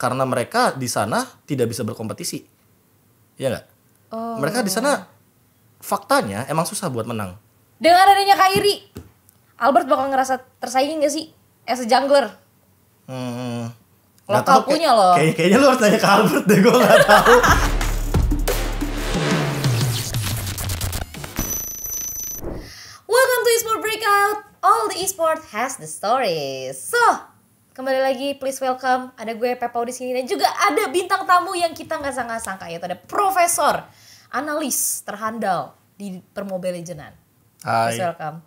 karena mereka di sana tidak bisa berkompetisi. ya nggak? Oh. Mereka di sana faktanya emang susah buat menang. Dengan adanya Kairi, Albert bakal ngerasa tersaingin gak sih Eh a jungler? Hmm. Lokal punya kayak, loh. Kayak, kayaknya lu harus tanya ke Albert deh, gue nggak tahu. Welcome to Esport Breakout. All the esport has the stories. So, Kembali lagi, please welcome. Ada gue Pepau di sini dan juga ada bintang tamu yang kita nggak sangka-sangka yaitu ada Profesor Analis terhandal di Permobil Legendan. Hai. Please welcome.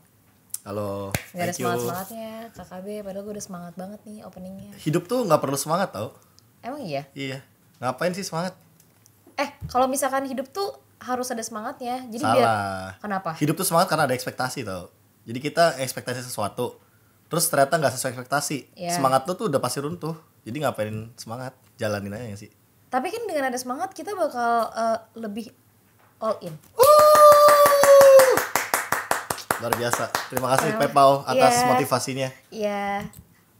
Halo. Gak ada semangat semangatnya, KKB. Padahal gue udah semangat banget nih openingnya. Hidup tuh nggak perlu semangat tau? Emang iya. Iya. Ngapain sih semangat? Eh, kalau misalkan hidup tuh harus ada semangatnya. Jadi Salah. biar kenapa? Hidup tuh semangat karena ada ekspektasi tau. Jadi kita ekspektasi sesuatu terus ternyata nggak sesuai ekspektasi yeah. semangat lo tuh udah pasti runtuh jadi ngapain semangat jalanin aja sih tapi kan dengan ada semangat kita bakal uh, lebih all in luar biasa terima kasih terima. PayPal atas yeah. motivasinya iya yeah.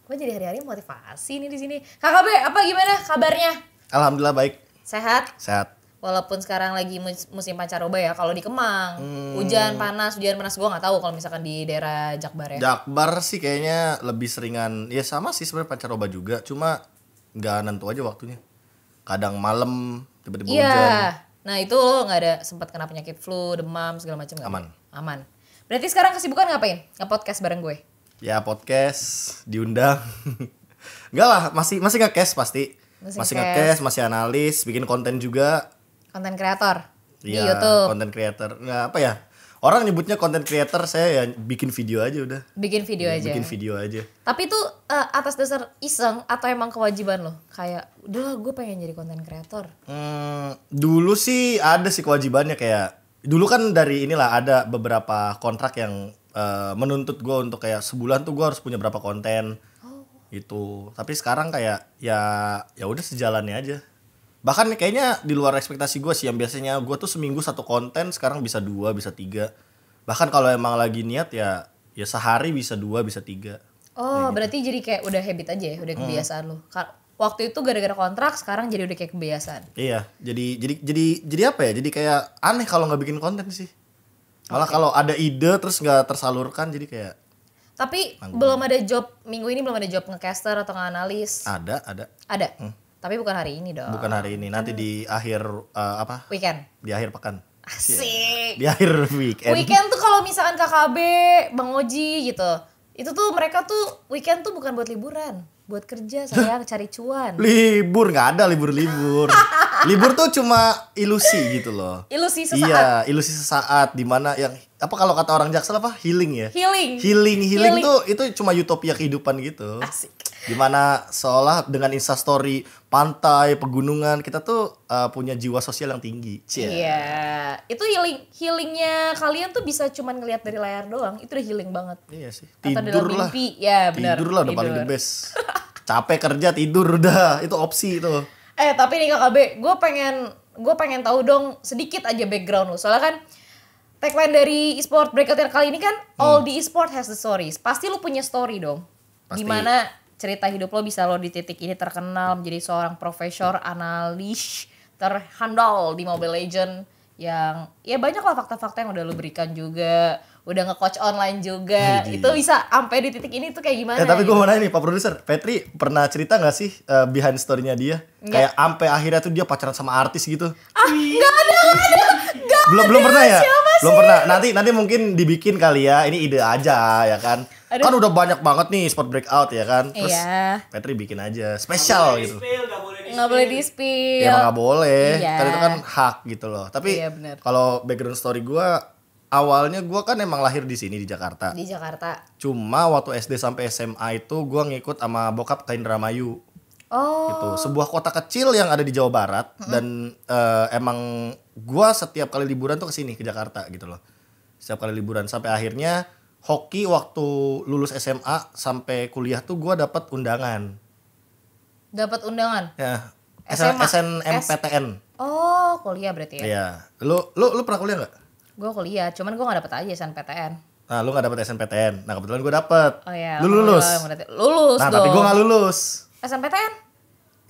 gue jadi hari-hari motivasi nih di sini KKB apa gimana kabarnya alhamdulillah baik sehat sehat walaupun sekarang lagi musim pancaroba ya kalau di Kemang hmm. hujan panas hujan panas gue nggak tahu kalau misalkan di daerah Jakbar ya Jakbar sih kayaknya lebih seringan ya sama sih sebenarnya pancaroba juga cuma nggak nentu aja waktunya kadang malam tiba-tiba yeah. nah itu lo nggak ada sempat kena penyakit flu demam segala macam aman aman berarti sekarang kesibukan ngapain nge podcast bareng gue ya podcast diundang Enggak lah, masih masih nge cash pasti. Masih, masih nge cash masih analis, bikin konten juga. Konten kreator ya, di iya, YouTube. Konten kreator. Nah, apa ya? Orang nyebutnya konten kreator saya ya bikin video aja udah. Bikin video ya, aja. Bikin video aja. Tapi itu uh, atas dasar iseng atau emang kewajiban loh? Kayak, udah gue pengen jadi konten kreator. Hmm, dulu sih ada sih kewajibannya kayak, dulu kan dari inilah ada beberapa kontrak yang uh, menuntut gue untuk kayak sebulan tuh gue harus punya berapa konten. Oh. Itu. Tapi sekarang kayak ya ya udah sejalannya aja bahkan kayaknya di luar ekspektasi gue sih yang biasanya gue tuh seminggu satu konten sekarang bisa dua bisa tiga bahkan kalau emang lagi niat ya ya sehari bisa dua bisa tiga oh kayak gitu. berarti jadi kayak udah habit aja ya udah hmm. kebiasaan hmm. lo waktu itu gara-gara kontrak sekarang jadi udah kayak kebiasaan iya jadi jadi jadi jadi apa ya jadi kayak aneh kalau nggak bikin konten sih malah okay. kalau ada ide terus nggak tersalurkan jadi kayak tapi Manggung. belum ada job minggu ini belum ada job ngecaster atau nganalis ada ada ada hmm. Tapi bukan hari ini dong. Bukan hari ini, nanti di hmm. akhir uh, apa? Weekend. Di akhir pekan. Asik. Di akhir weekend. Weekend tuh kalau misalkan KKB, Bang Oji gitu. Itu tuh mereka tuh weekend tuh bukan buat liburan, buat kerja sayang cari cuan. Libur nggak ada libur-libur. libur tuh cuma ilusi gitu loh. Ilusi sesaat. Iya, ilusi sesaat di mana yang apa kalau kata orang jaksa apa healing ya? Healing. Healing, healing, healing. tuh itu cuma utopia kehidupan gitu. Asik gimana seolah dengan instastory pantai, pegunungan, kita tuh uh, punya jiwa sosial yang tinggi. Iya, yeah. itu healing healingnya kalian tuh bisa cuman ngelihat dari layar doang, itu udah healing banget. Iya sih. Tidur lah. Ya benar. Tidur lah udah paling the best. Capek kerja tidur udah, itu opsi itu. Eh tapi nih KKB, gue pengen gue pengen tahu dong sedikit aja background lo, soalnya kan tagline dari e-sport breakout kali ini kan hmm. all the e-sport has the stories. Pasti lu punya story dong. Pasti. Gimana cerita hidup lo bisa lo di titik ini terkenal menjadi seorang profesor analis terhandal di Mobile Legend yang ya banyak lah fakta-fakta yang udah lo berikan juga udah ngecoach online juga. Jadi. Itu bisa sampai di titik ini tuh kayak gimana? Eh, tapi gue gitu. mau nanya nih Pak Produser, Petri pernah cerita gak sih uh, behind storynya dia? Nggak. Kayak sampai akhirnya tuh dia pacaran sama artis gitu. Ah, nggak ada, gak ada. belum belum pernah ya? Belum pernah. Nanti nanti mungkin dibikin kali ya. Ini ide aja ya kan. Aduh. Kan udah banyak banget nih spot breakout ya kan. Terus iya. Petri bikin aja spesial gitu. nggak boleh di-spill. Gak boleh di Ya boleh. Kan iya. Kan itu kan hak gitu loh. Tapi iya, kalau background story gue awalnya gue kan emang lahir di sini di Jakarta. Di Jakarta. Cuma waktu SD sampai SMA itu gue ngikut sama bokap ke Indramayu. Oh. Itu Sebuah kota kecil yang ada di Jawa Barat mm -hmm. dan uh, emang gue setiap kali liburan tuh kesini ke Jakarta gitu loh. Setiap kali liburan sampai akhirnya hoki waktu lulus SMA sampai kuliah tuh gue dapat undangan. Dapat undangan? Ya. SMA. SNMPTN. S oh, kuliah berarti ya. Iya. Lu lu lu pernah kuliah gak? Gue kuliah, cuman gue gak dapet aja SNPTN. Nah, lu gak dapet SNPTN. Nah, kebetulan gue dapet. Oh iya. Lu lulus. Lulus Nah, tapi gue gak lulus. SNPTN?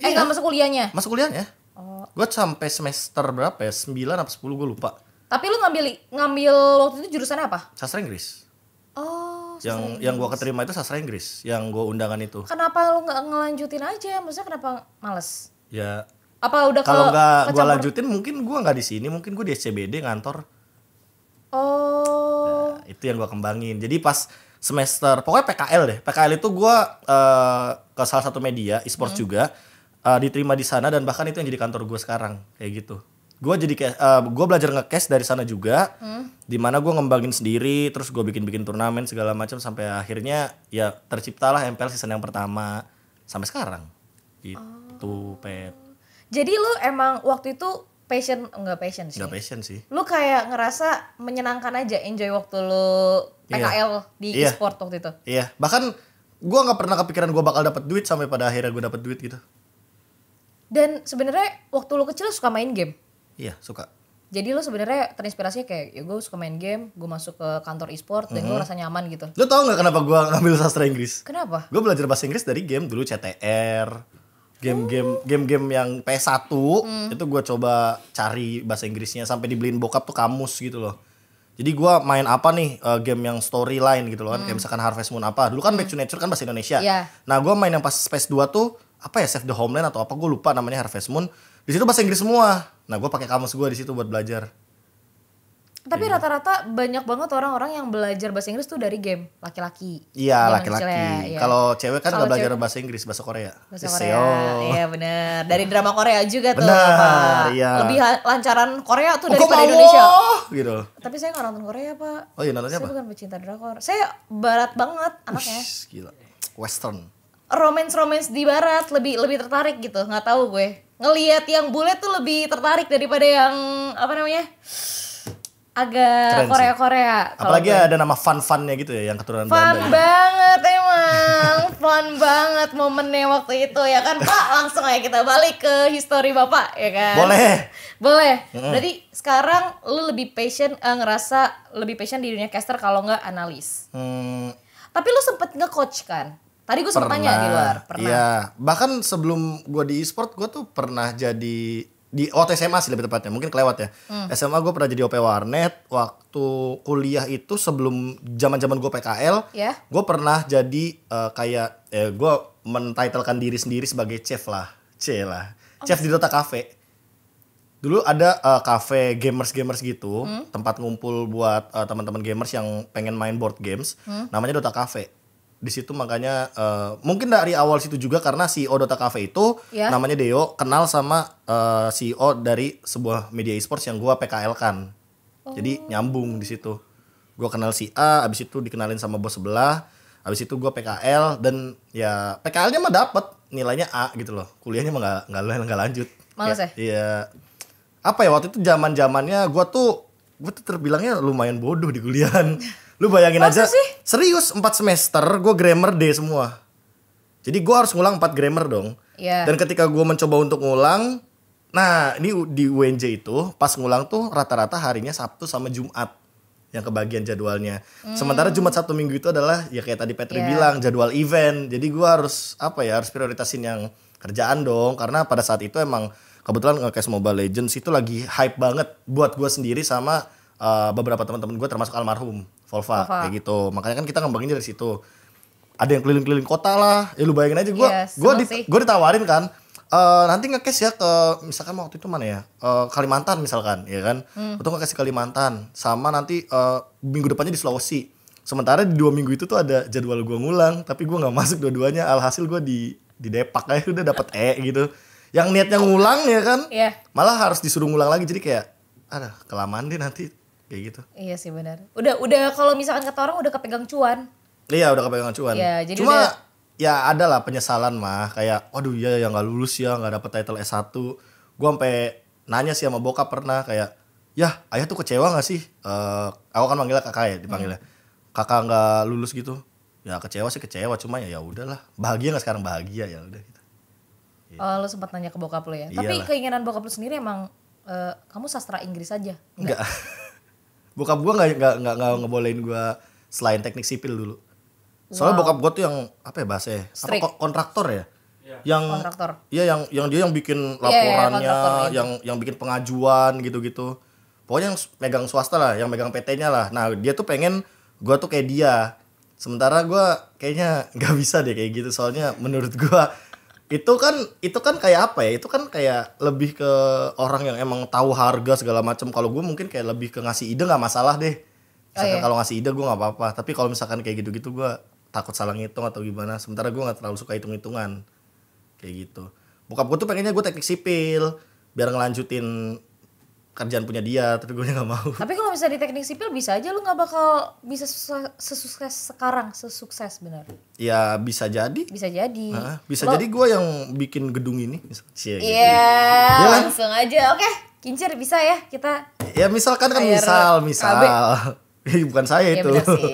Eh, iya. gak masuk kuliahnya? Masuk kuliahnya. Oh. Gue sampai semester berapa ya? 9 apa 10 gue lupa. Tapi lu ngambil ngambil waktu itu jurusan apa? Sastra Inggris. Oh, yang yang gua keterima itu sastra Inggris, yang gua undangan itu. Kenapa lu nggak ngelanjutin aja? Maksudnya kenapa males? Ya. Apa udah kalau nggak gua lanjutin mungkin gua nggak di sini, mungkin gua di SCBD ngantor. Oh. Nah, itu yang gue kembangin. Jadi pas semester pokoknya PKL deh. PKL itu gue uh, ke salah satu media e sport hmm. juga uh, diterima di sana dan bahkan itu yang jadi kantor gue sekarang kayak gitu. Gue jadi uh, eh, gue belajar ngecast dari sana juga. Hmm. Dimana gue ngembangin sendiri, terus gue bikin-bikin turnamen segala macam sampai akhirnya ya terciptalah MPL season yang pertama sampai sekarang. gitu, oh. pet. Jadi lu emang waktu itu passion enggak passion sih. Enggak passion sih. Lu kayak ngerasa menyenangkan aja enjoy waktu lu PKL iya. yeah. di yeah. e-sport waktu itu. Iya, yeah. bahkan gua nggak pernah kepikiran gua bakal dapat duit sampai pada akhirnya gua dapat duit gitu. Dan sebenarnya waktu lu kecil suka main game. Iya, yeah, suka. Jadi lu sebenarnya terinspirasi kayak ya gue suka main game, gue masuk ke kantor e-sport mm -hmm. dan gue mm-hmm. rasa nyaman gitu. Lu tau nggak kenapa gua ngambil sastra Inggris? Kenapa? Gue belajar bahasa Inggris dari game dulu CTR game-game game-game yang p 1 hmm. itu gua coba cari bahasa Inggrisnya sampai dibeliin bokap tuh kamus gitu loh. Jadi gua main apa nih uh, game yang storyline gitu loh kan. Hmm. Kayak misalkan Harvest Moon apa. Dulu kan hmm. Back to Nature kan bahasa Indonesia. Yeah. Nah gua main yang pas Space 2 tuh apa ya Save the Homeland atau apa gue lupa namanya Harvest Moon. Di situ bahasa Inggris semua. Nah gua pakai kamus gua di situ buat belajar. Tapi iya. rata-rata banyak banget orang-orang yang belajar bahasa Inggris tuh dari game laki-laki. Iya laki-laki. Ya. Kalau cewek kan nggak belajar cewek. bahasa Inggris, bahasa Korea. Bahasa Korea. Iya benar. Dari drama Korea juga tuh. Benar. Iya. Lebih lancaran Korea tuh oh, daripada Indonesia. Gitu. Tapi saya nggak nonton Korea pak. Oh iya nontonnya apa? Saya bukan pecinta drakor. Saya barat banget anaknya. Ush, gila. Western. Romance romance di barat lebih lebih tertarik gitu. Nggak tahu gue. Ngelihat yang bule tuh lebih tertarik daripada yang apa namanya? agak Korea-Korea. Apalagi gue. ada nama fun-funnya gitu ya yang keturunan fun Belanda. Fun ya. banget emang, fun banget momennya waktu itu ya kan Pak. Langsung aja kita balik ke histori Bapak ya kan. Boleh. Boleh. mm Berarti sekarang lu lebih patient uh, ngerasa lebih patient di dunia caster kalau nggak analis. Hmm. Tapi lu sempet nge-coach kan? Tadi gue sempet tanya di luar, pernah. Iya, bahkan sebelum gue di e-sport gue tuh pernah jadi di waktu SMA sih lebih tepatnya mungkin kelewat ya hmm. SMA gue pernah jadi OP warnet waktu kuliah itu sebelum zaman zaman gue PKL yeah. gue pernah jadi uh, kayak eh, gue mentitelkan diri sendiri sebagai chef lah c lah oh. chef di Dota Cafe dulu ada uh, cafe gamers gamers gitu hmm. tempat ngumpul buat uh, teman-teman gamers yang pengen main board games hmm. namanya Dota Cafe di situ makanya uh, mungkin dari awal situ juga karena CEO Dota Cafe itu yeah. namanya Deo kenal sama uh, eh, CEO dari sebuah media esports yang gua PKL kan. Oh. Jadi nyambung di situ. Gua kenal si A, abis itu dikenalin sama bos sebelah, abis itu gua PKL dan ya PKL-nya mah dapet nilainya A gitu loh. Kuliahnya mah nggak nggak nggak lanjut. Males ya? Iya. Apa ya waktu itu zaman zamannya gua tuh gua tuh terbilangnya lumayan bodoh di kuliahan. Lu bayangin Masa aja. Sih? Serius 4 semester gue grammar D semua. Jadi gue harus ngulang 4 grammar dong. Yeah. Dan ketika gue mencoba untuk ngulang, nah ini di UNJ itu pas ngulang tuh rata-rata harinya Sabtu sama Jumat yang kebagian jadwalnya. Hmm. Sementara Jumat satu minggu itu adalah ya kayak tadi Petri yeah. bilang jadwal event. Jadi gue harus apa ya harus prioritasin yang kerjaan dong karena pada saat itu emang kebetulan nge Mobile Legends itu lagi hype banget buat gue sendiri sama Eh, beberapa teman-teman gue termasuk almarhum Volva, kayak gitu. Makanya kan kita ngembangin dari situ. Ada yang keliling-keliling kota lah. Ya lu bayangin aja gue yes, iya, gue di, ditawarin kan Uh, nanti ngekes ya ke misalkan waktu itu mana ya uh, Kalimantan misalkan ya kan hmm. atau ngekes Kalimantan sama nanti uh, minggu depannya di Sulawesi sementara di dua minggu itu tuh ada jadwal gue ngulang tapi gue nggak masuk dua-duanya alhasil gue di di depak aja udah dapet E gitu yang niatnya ngulang ya kan yeah. malah harus disuruh ngulang lagi jadi kayak ada kelamaan deh nanti kayak gitu iya sih benar udah udah kalau misalkan kata orang udah kepegang cuan iya udah kepegang cuan Iya jadi cuma udah... ya ada lah penyesalan mah kayak waduh ya yang nggak lulus ya nggak dapet title S 1 gue sampai nanya sih sama bokap pernah kayak ya ayah tuh kecewa gak sih uh, aku kan manggilnya kakak ya dipanggilnya hmm. kakak nggak lulus gitu ya kecewa sih kecewa cuma ya ya udahlah bahagia nggak sekarang bahagia ya udah gitu. Iya. Oh, lo sempat nanya ke bokap lo ya. Iyalah. Tapi keinginan bokap lo sendiri emang uh, kamu sastra Inggris aja? Enggak. bokap gue nggak nggak nggak ngebolehin gue selain teknik sipil dulu soalnya wow. bokap gue tuh yang apa ya bahasa ya apa kontraktor ya iya. yang kontraktor. Iya yang yang dia yang bikin iya, iya, laporannya, yeah, yeah, gitu. yang yang bikin pengajuan gitu-gitu. Pokoknya yang megang swasta lah, yang megang PT-nya lah. Nah, dia tuh pengen gue tuh kayak dia. Sementara gue kayaknya nggak bisa deh kayak gitu soalnya menurut gue itu kan itu kan kayak apa ya itu kan kayak lebih ke orang yang emang tahu harga segala macam kalau gue mungkin kayak lebih ke ngasih ide nggak masalah deh oh, iya. kalau ngasih ide gue nggak apa-apa tapi kalau misalkan kayak gitu-gitu gue takut salah ngitung atau gimana sementara gue nggak terlalu suka hitung-hitungan kayak gitu bokap gue tuh pengennya gue teknik sipil biar ngelanjutin kerjaan punya dia tapi gue nggak mau tapi kalau misalnya di teknik sipil bisa aja lu nggak bakal bisa sesukses sekarang sesukses benar ya bisa jadi bisa jadi bisa lo... jadi gue yang bikin gedung ini iya yeah, gitu. Iya, iya kan? langsung aja oke okay. kincir bisa ya kita ya misalkan kan misal misal bukan saya ya, itu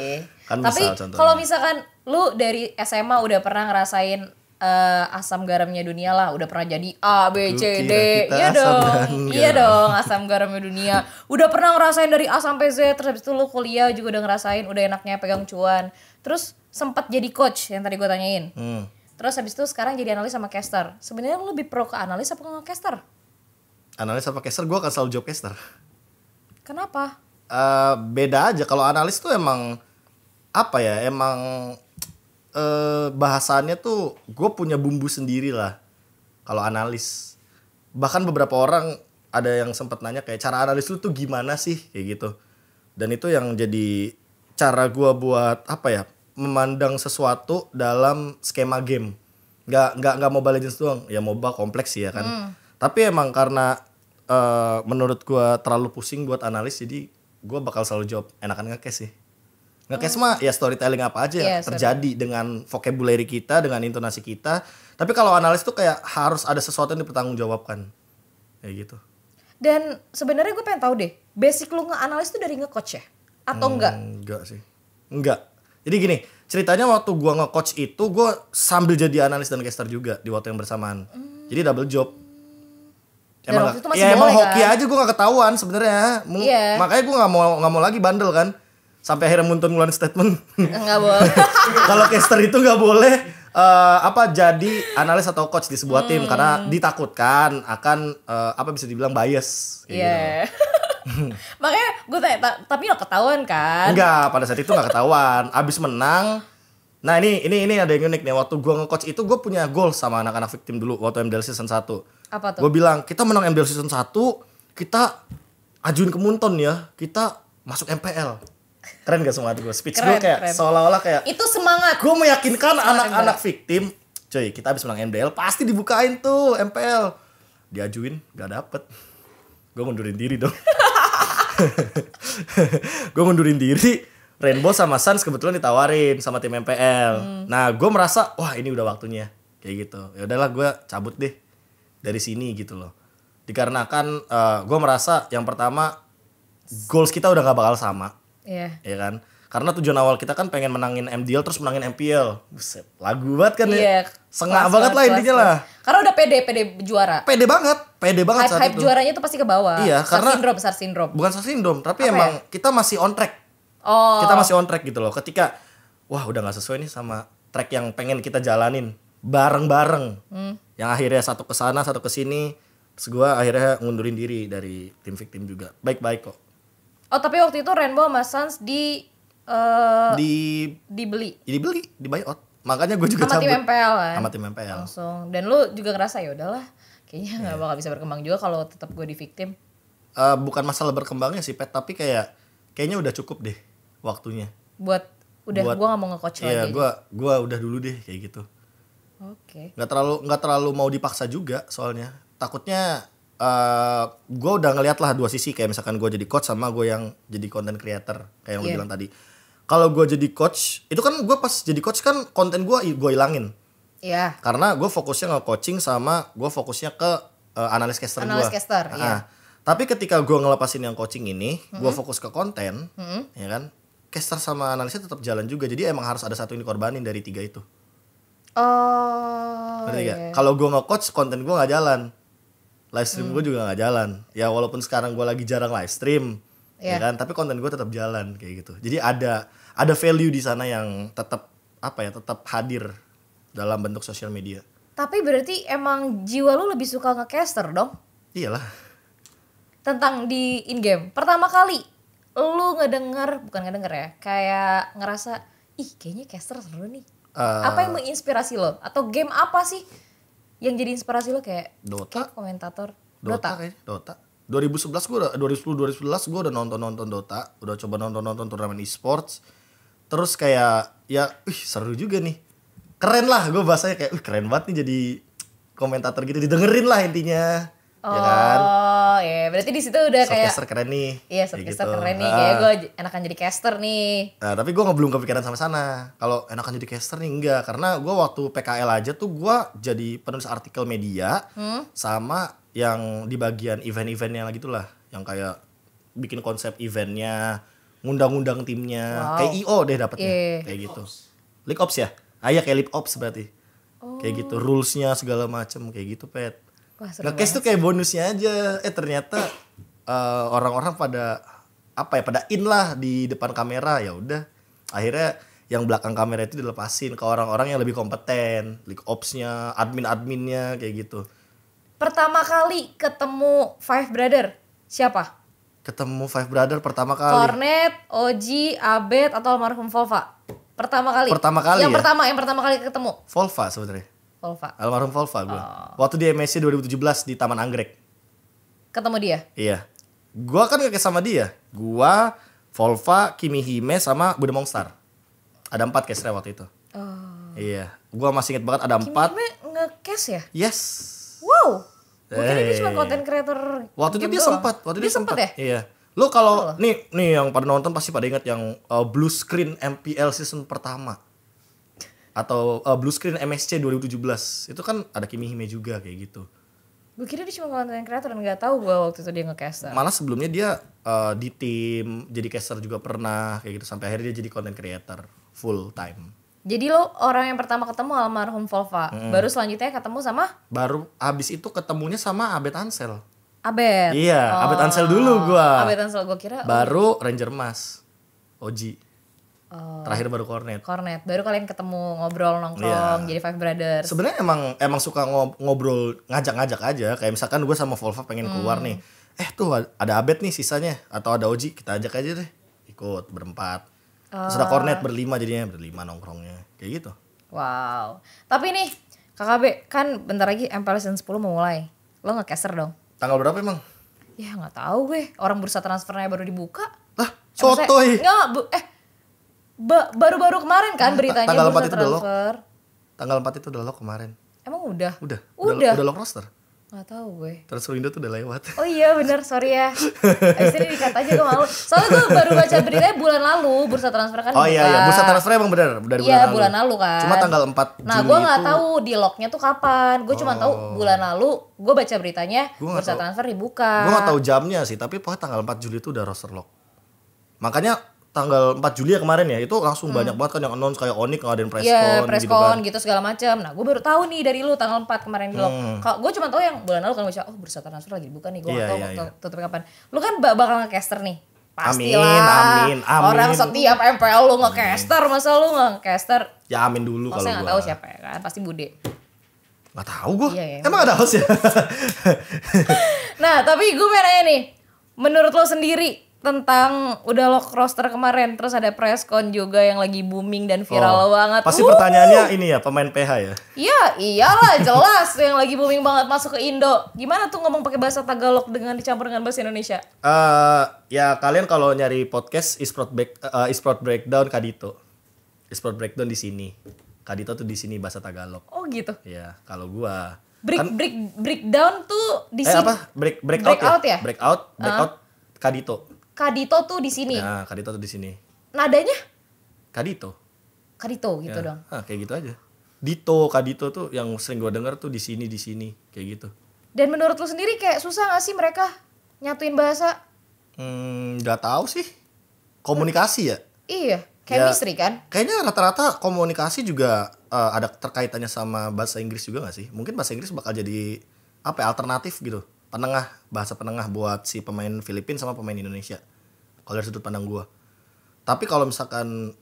kan tapi kalau misalkan lu dari SMA udah pernah ngerasain uh, asam garamnya dunia lah udah pernah jadi A B C D iya dong iya dong asam garamnya dunia udah pernah ngerasain dari A sampai Z terus habis itu lu kuliah juga udah ngerasain udah enaknya pegang cuan terus sempat jadi coach yang tadi gue tanyain hmm. terus habis itu sekarang jadi analis sama caster sebenarnya lu lebih pro ke analis apa ke caster analis sama caster gue akan selalu jawab caster kenapa uh, beda aja kalau analis tuh emang apa ya emang eh, bahasanya tuh gue punya bumbu sendiri lah kalau analis bahkan beberapa orang ada yang sempat nanya kayak cara analis lu tuh gimana sih kayak gitu dan itu yang jadi cara gue buat apa ya memandang sesuatu dalam skema game nggak nggak nggak mobile legends doang ya moba kompleks sih ya kan hmm. tapi emang karena uh, menurut gue terlalu pusing buat analis jadi gue bakal selalu jawab enakan ngekes sih Ngekes hmm. mah ya storytelling apa aja yeah, iya, terjadi sorry. dengan vocabulary kita, dengan intonasi kita. Tapi kalau analis tuh kayak harus ada sesuatu yang dipertanggungjawabkan. Kayak gitu. Dan sebenarnya gue pengen tahu deh, basic lu nge-analis tuh dari nge-coach ya? Atau hmm, enggak? Enggak sih. Enggak. Jadi gini, ceritanya waktu gue nge-coach itu gue sambil jadi analis dan caster juga di waktu yang bersamaan. Hmm. Jadi double job. Dan emang, itu masih ya, emang hoki kan? aja gue gak ketahuan sebenarnya. Yeah. Makanya gue gak mau nggak mau lagi bandel kan sampai akhirnya Muntun ngeluarin statement nggak boleh kalau caster itu nggak boleh uh, apa jadi analis atau coach di sebuah hmm. tim karena hmm. ditakutkan akan uh, apa bisa dibilang bias gitu. iya. yeah. Makanya gue tanya, tapi lo ketahuan kan? Enggak, pada saat itu nggak ketahuan. Abis menang, nah ini ini ini ada yang unik nih. Waktu gue ngecoach itu gue punya goal sama anak-anak victim dulu waktu MDL season 1. Apa tuh? Gue bilang, kita menang MDL season 1, kita ajuin ke Munton ya. Kita masuk MPL keren gak semangat gue speech gue kayak seolah-olah kayak itu semangat gue meyakinkan anak-anak victim cuy kita habis menang MDL pasti dibukain tuh MPL diajuin gak dapet gue mundurin diri dong gue mundurin diri Rainbow sama sans kebetulan ditawarin sama tim MPL. Hmm. Nah, gue merasa wah ini udah waktunya kayak gitu. Ya udahlah gue cabut deh dari sini gitu loh. Dikarenakan uh, eh, gue merasa yang pertama goals kita udah gak bakal sama Iya. Yeah. kan? Karena tujuan awal kita kan pengen menangin MDL terus menangin MPL. Buset, lagu banget kan yeah. ya. Iya, Sengak banget lah intinya lah. Karena udah pede, pede juara. Pede banget, pede banget hype, saat hype itu. juaranya tuh pasti ke bawah. Iya, star karena Sindrom star syndrome. Bukan star syndrome, tapi Apa ya? emang ya? kita masih on track. Oh. Kita masih on track gitu loh. Ketika wah udah gak sesuai nih sama track yang pengen kita jalanin bareng-bareng. Hmm. Yang akhirnya satu ke sana, satu ke sini. Terus gue akhirnya ngundurin diri dari tim victim juga. Baik-baik kok. Oh tapi waktu itu Rainbow sama Sans di uh, di dibeli. Ya, dibeli, di out. Oh, makanya gue juga sama tim MPL kan. Sama tim MPL. Langsung. Dan lu juga ngerasa ya udahlah, kayaknya nggak yeah. bakal bisa berkembang juga kalau tetap gue di victim. Uh, bukan masalah berkembangnya sih Pet, tapi kayak kayaknya udah cukup deh waktunya. Buat udah gue gak mau ngecoach iya, lagi. Iya, gue gua udah dulu deh kayak gitu. Oke. Okay. Gak terlalu nggak terlalu mau dipaksa juga soalnya. Takutnya uh, eh, gue udah ngeliat lah dua sisi kayak misalkan gue jadi coach sama gue yang jadi content creator kayak yang yeah. lo bilang tadi kalau gue jadi coach itu kan gue pas jadi coach kan konten gue gue ilangin Iya. Yeah. karena gue fokusnya nge coaching sama gue fokusnya ke uh, analis caster gue analis caster nah, yeah. tapi ketika gue ngelepasin yang coaching ini mm-hmm. gue fokus ke konten mm-hmm. ya kan caster sama analisnya tetap jalan juga jadi emang harus ada satu yang dikorbanin dari tiga itu Oh, iya. Kalau gue nge-coach konten gue nggak jalan live stream hmm. gue juga nggak jalan ya walaupun sekarang gue lagi jarang live stream yeah. ya iya. kan tapi konten gue tetap jalan kayak gitu jadi ada ada value di sana yang tetap apa ya tetap hadir dalam bentuk sosial media tapi berarti emang jiwa lu lebih suka ngecaster dong iyalah tentang di in game pertama kali lu ngedenger bukan ngedenger ya kayak ngerasa ih kayaknya caster seru nih uh, apa yang menginspirasi lo atau game apa sih yang jadi inspirasi lo kayak Dota kayak komentator Dota, Dota kayaknya Dota 2011 gue udah 2010 2011 gue udah nonton nonton Dota udah coba nonton nonton turnamen esports terus kayak ya uh, seru juga nih keren lah gue bahasanya kayak uh, keren banget nih jadi komentator gitu didengerin lah intinya Oh, ya kan? Oh, iya. Berarti di situ udah kayak caster keren nih. Iya, caster gitu. keren nih. Ah. Kayak gue enakan jadi caster nih. Nah, tapi gue nggak belum kepikiran sama sana. Kalau enakan jadi caster nih enggak, karena gue waktu PKL aja tuh gue jadi penulis artikel media hmm? sama yang di bagian event-eventnya lagi tuh lah, yang kayak bikin konsep eventnya, ngundang-undang timnya, wow. kayak IO deh dapetnya, yeah. kayak gitu. League Ops ya? ayah ya kayak lip Ops berarti. Oh. Kayak gitu, rulesnya segala macem kayak gitu, Pet Wah, nah, case tuh kayak bonusnya aja. Eh ternyata eh, orang-orang uh, pada apa ya pada in lah di depan kamera ya udah akhirnya yang belakang kamera itu dilepasin ke orang-orang yang lebih kompeten, like opsnya admin-adminnya kayak gitu. Pertama kali ketemu Five Brother siapa? Ketemu Five Brother pertama kali. Cornet, Oji, Abed atau almarhum Volva? Pertama kali. Pertama kali. Yang ya? pertama, yang pertama kali ketemu. Volva sebenarnya. Volva. Almarhum Volva gue. Oh. Waktu di MSC 2017 di Taman Anggrek. Ketemu dia? Iya. Gue kan kayak sama dia. Gua, Volva, Kimi Hime sama Buda Mongstar. Ada empat case waktu itu. Oh. Iya. Gue masih inget banget ada Kimi empat. Kimi Hime nge-case ya? Yes. Wow. Mungkin hey. dia eh. cuma konten kreator. Waktu itu dia sempat. Waktu dia, sempat ya? Iya. Lo kalau nih nih yang pada nonton pasti pada inget yang uh, blue screen MPL season pertama atau uh, blue screen MSC 2017 itu kan ada Kimi Hime juga kayak gitu gue kira dia cuma konten kreator dan gak tahu gue waktu itu dia ngecaster malah sebelumnya dia uh, di tim jadi caster juga pernah kayak gitu sampai akhirnya dia jadi konten creator full time jadi lo orang yang pertama ketemu almarhum Volva hmm. baru selanjutnya ketemu sama baru abis itu ketemunya sama Abed Ansel Abed iya oh. Abed Ansel oh. dulu gue Abed Ansel gue kira baru Ranger Mas Oji Oh. Terakhir baru kornet, kornet Baru kalian ketemu ngobrol nongkrong yeah. jadi Five Brothers. Sebenarnya emang emang suka ngobrol ngajak-ngajak aja. Kayak misalkan gue sama Volva pengen hmm. keluar nih. Eh tuh ada Abed nih sisanya atau ada Oji kita ajak aja deh. Ikut berempat. Oh. sudah kornet berlima jadinya berlima nongkrongnya. Kayak gitu. Wow. Tapi nih KKB kan bentar lagi MPL season 10 mau mulai. Lo nggak keser dong. Tanggal berapa emang? Ya nggak tahu gue. Orang bursa transfernya baru dibuka. Lah, sotoy. nggak, eh baru-baru kemarin kan hmm, beritanya tanggal empat itu transfer. Tanggal empat itu udah lock kemarin. Emang udah? Udah. Udah. Udah, udah lock roster. Gak tau gue Transfer window tuh udah lewat Oh iya benar, sorry ya Abis ini dikat aja gue malu Soalnya gue baru baca beritanya bulan lalu Bursa transfer kan Oh iya iya Bursa transfer emang bener Dari iya, bulan lalu bulan lalu kan Cuma tanggal empat. Nah gue gak itu... tahu di locknya tuh kapan Gue cuma tau tahu oh. bulan lalu Gue baca beritanya gua Bursa tahu, transfer dibuka Gue gak tahu jamnya sih Tapi pokoknya tanggal empat Juli itu udah roster lock Makanya tanggal 4 Juli ya kemarin ya itu langsung hmm. banyak banget kan yang announce kayak Onyx oh, ngadain press yeah, con iya, press gitu, con, kan. gitu segala macam. Nah, gue baru tahu nih dari lu tanggal 4 kemarin gitu Hmm. Kalau gue cuma tahu yang bulan lalu kan gue oh bursa transfer lagi bukan nih gue yeah, tahu yeah, iya. tutup kapan. Lu kan bakal ngecaster nih. Pastilah. Amin, amin, amin. Orang setiap MPL lu ngecaster, masa lu ngecaster? Ya amin dulu kalau gue. Masa tahu siapa ya kan, pasti Bude. Gak tahu gue. Iya, iya, Emang ada host ya? nah, tapi gue pengen nih. Menurut lo sendiri, tentang udah lo roster kemarin terus ada press con juga yang lagi booming dan viral oh, banget. Pasti Wuh. pertanyaannya ini ya pemain PH ya? Iya iyalah jelas yang lagi booming banget masuk ke Indo. Gimana tuh ngomong pakai bahasa Tagalog dengan dicampur dengan bahasa Indonesia? Uh, ya kalian kalau nyari podcast Isport Break uh, eh, Isport Breakdown Kadito. Isport Breakdown di sini. Kadito tuh di sini bahasa Tagalog. Oh gitu. Ya kalau gua break kan, break breakdown tuh di eh, sini. apa? Break breakout break ya? Breakout ya? Breakout breakout uh. Ah. Kadito. Kadito tuh di sini. Nah, Kadito tuh di sini. Nadanya? Kadito. Kadito gitu ya. dong. Ah, kayak gitu aja. Dito, Kadito tuh yang sering gue denger tuh di sini di sini kayak gitu. Dan menurut lu sendiri kayak susah gak sih mereka nyatuin bahasa? Hmm, gak tahu sih. Komunikasi ya? Iya, chemistry ya, kan. Kayaknya rata-rata komunikasi juga uh, ada terkaitannya sama bahasa Inggris juga gak sih? Mungkin bahasa Inggris bakal jadi apa ya, alternatif gitu penengah bahasa penengah buat si pemain Filipina sama pemain Indonesia kalau dari sudut pandang gue tapi kalau misalkan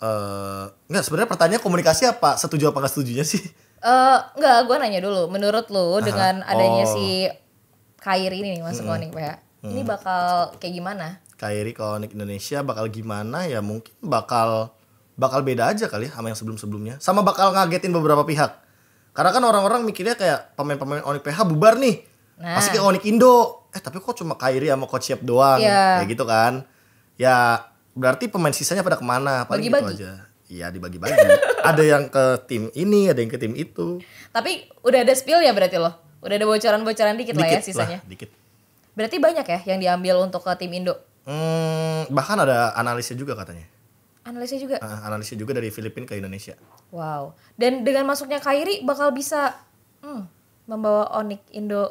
uh, eh, nggak sebenarnya pertanyaan komunikasi apa setuju apa nggak setujunya sih uh, eh, nggak gue nanya dulu menurut lo dengan adanya oh. si Kairi ini nih masuk hmm. nih PH ya. hmm. ini bakal kayak gimana Kairi Konik Indonesia bakal gimana ya mungkin bakal bakal beda aja kali ya sama yang sebelum-sebelumnya sama bakal ngagetin beberapa pihak karena kan orang-orang mikirnya kayak pemain-pemain Onik PH bubar nih Nah. Pasti kayak Onik Indo. Eh tapi kok cuma Kairi sama Coach Shep doang. Iya. Ya. Kayak gitu kan. Ya berarti pemain sisanya pada kemana. Paling Bagi-bagi. gitu aja. Iya dibagi-bagi. ada yang ke tim ini, ada yang ke tim itu. Tapi udah ada spill ya berarti loh? Udah ada bocoran-bocoran dikit, ya dikit lah ya sisanya? Lah, dikit. Berarti banyak ya yang diambil untuk ke tim Indo? Hmm, bahkan ada analisnya juga katanya. Analisnya juga? Uh, analisnya juga dari Filipina ke Indonesia. Wow. Dan dengan masuknya Kairi bakal bisa hmm, membawa Onik Indo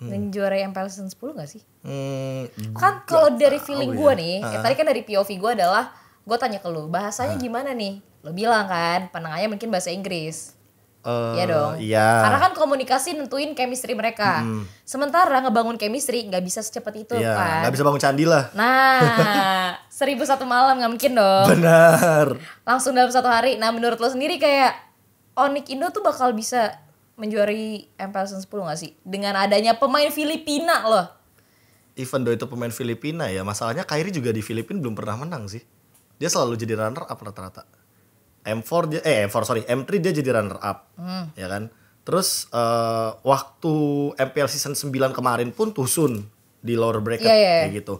hmm. menjuarai MPL season 10 gak sih? Hmm, kan kalau dari feeling ya. gue nih, uh. ya, tadi kan dari POV gue adalah gue tanya ke lu, bahasanya uh. gimana nih? Lo bilang kan, penengahnya mungkin bahasa Inggris. Uh, iya dong. Iya. Karena kan komunikasi nentuin chemistry mereka. Mm. Sementara ngebangun chemistry nggak bisa secepat itu iya, kan. Gak bisa bangun candi lah. Nah, seribu satu malam nggak mungkin dong. Benar. Langsung dalam satu hari. Nah, menurut lo sendiri kayak Onik Indo tuh bakal bisa menjuari MPL 10 gak sih? Dengan adanya pemain Filipina loh. Even do itu pemain Filipina ya, masalahnya Kairi juga di Filipina belum pernah menang sih. Dia selalu jadi runner up rata-rata. M4 dia, eh M4 sorry, M3 dia jadi runner up. Hmm. Ya kan? Terus uh, waktu MPL season 9 kemarin pun Tusun di lower bracket yeah, yeah. Iya. kayak gitu.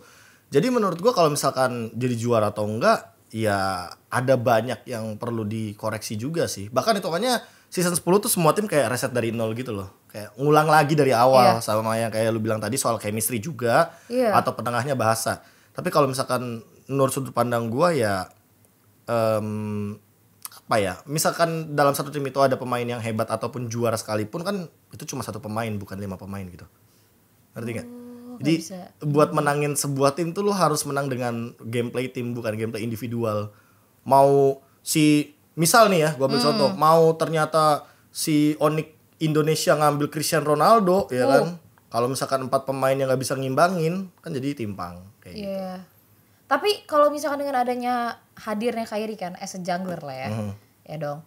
Jadi menurut gua kalau misalkan jadi juara atau enggak, ya ada banyak yang perlu dikoreksi juga sih. Bahkan itu makanya season 10 tuh semua tim kayak reset dari nol gitu loh. Kayak ngulang lagi dari awal yeah. sama yang kayak lu bilang tadi soal chemistry juga yeah. atau penengahnya bahasa. Tapi kalau misalkan menurut sudut pandang gua ya um, apa ya? Misalkan dalam satu tim itu ada pemain yang hebat ataupun juara sekalipun kan itu cuma satu pemain bukan lima pemain gitu. Ngerti nggak? Oh, Jadi bisa. buat menangin sebuah tim tuh lu harus menang dengan gameplay tim bukan gameplay individual. Mau si misal nih ya gue ambil hmm. contoh mau ternyata si Onik Indonesia ngambil Cristiano Ronaldo ya oh. kan kalau misalkan empat pemain yang nggak bisa ngimbangin kan jadi timpang kayak yeah. gitu tapi kalau misalkan dengan adanya hadirnya Kairi kan as a jungler lah ya hmm. ya dong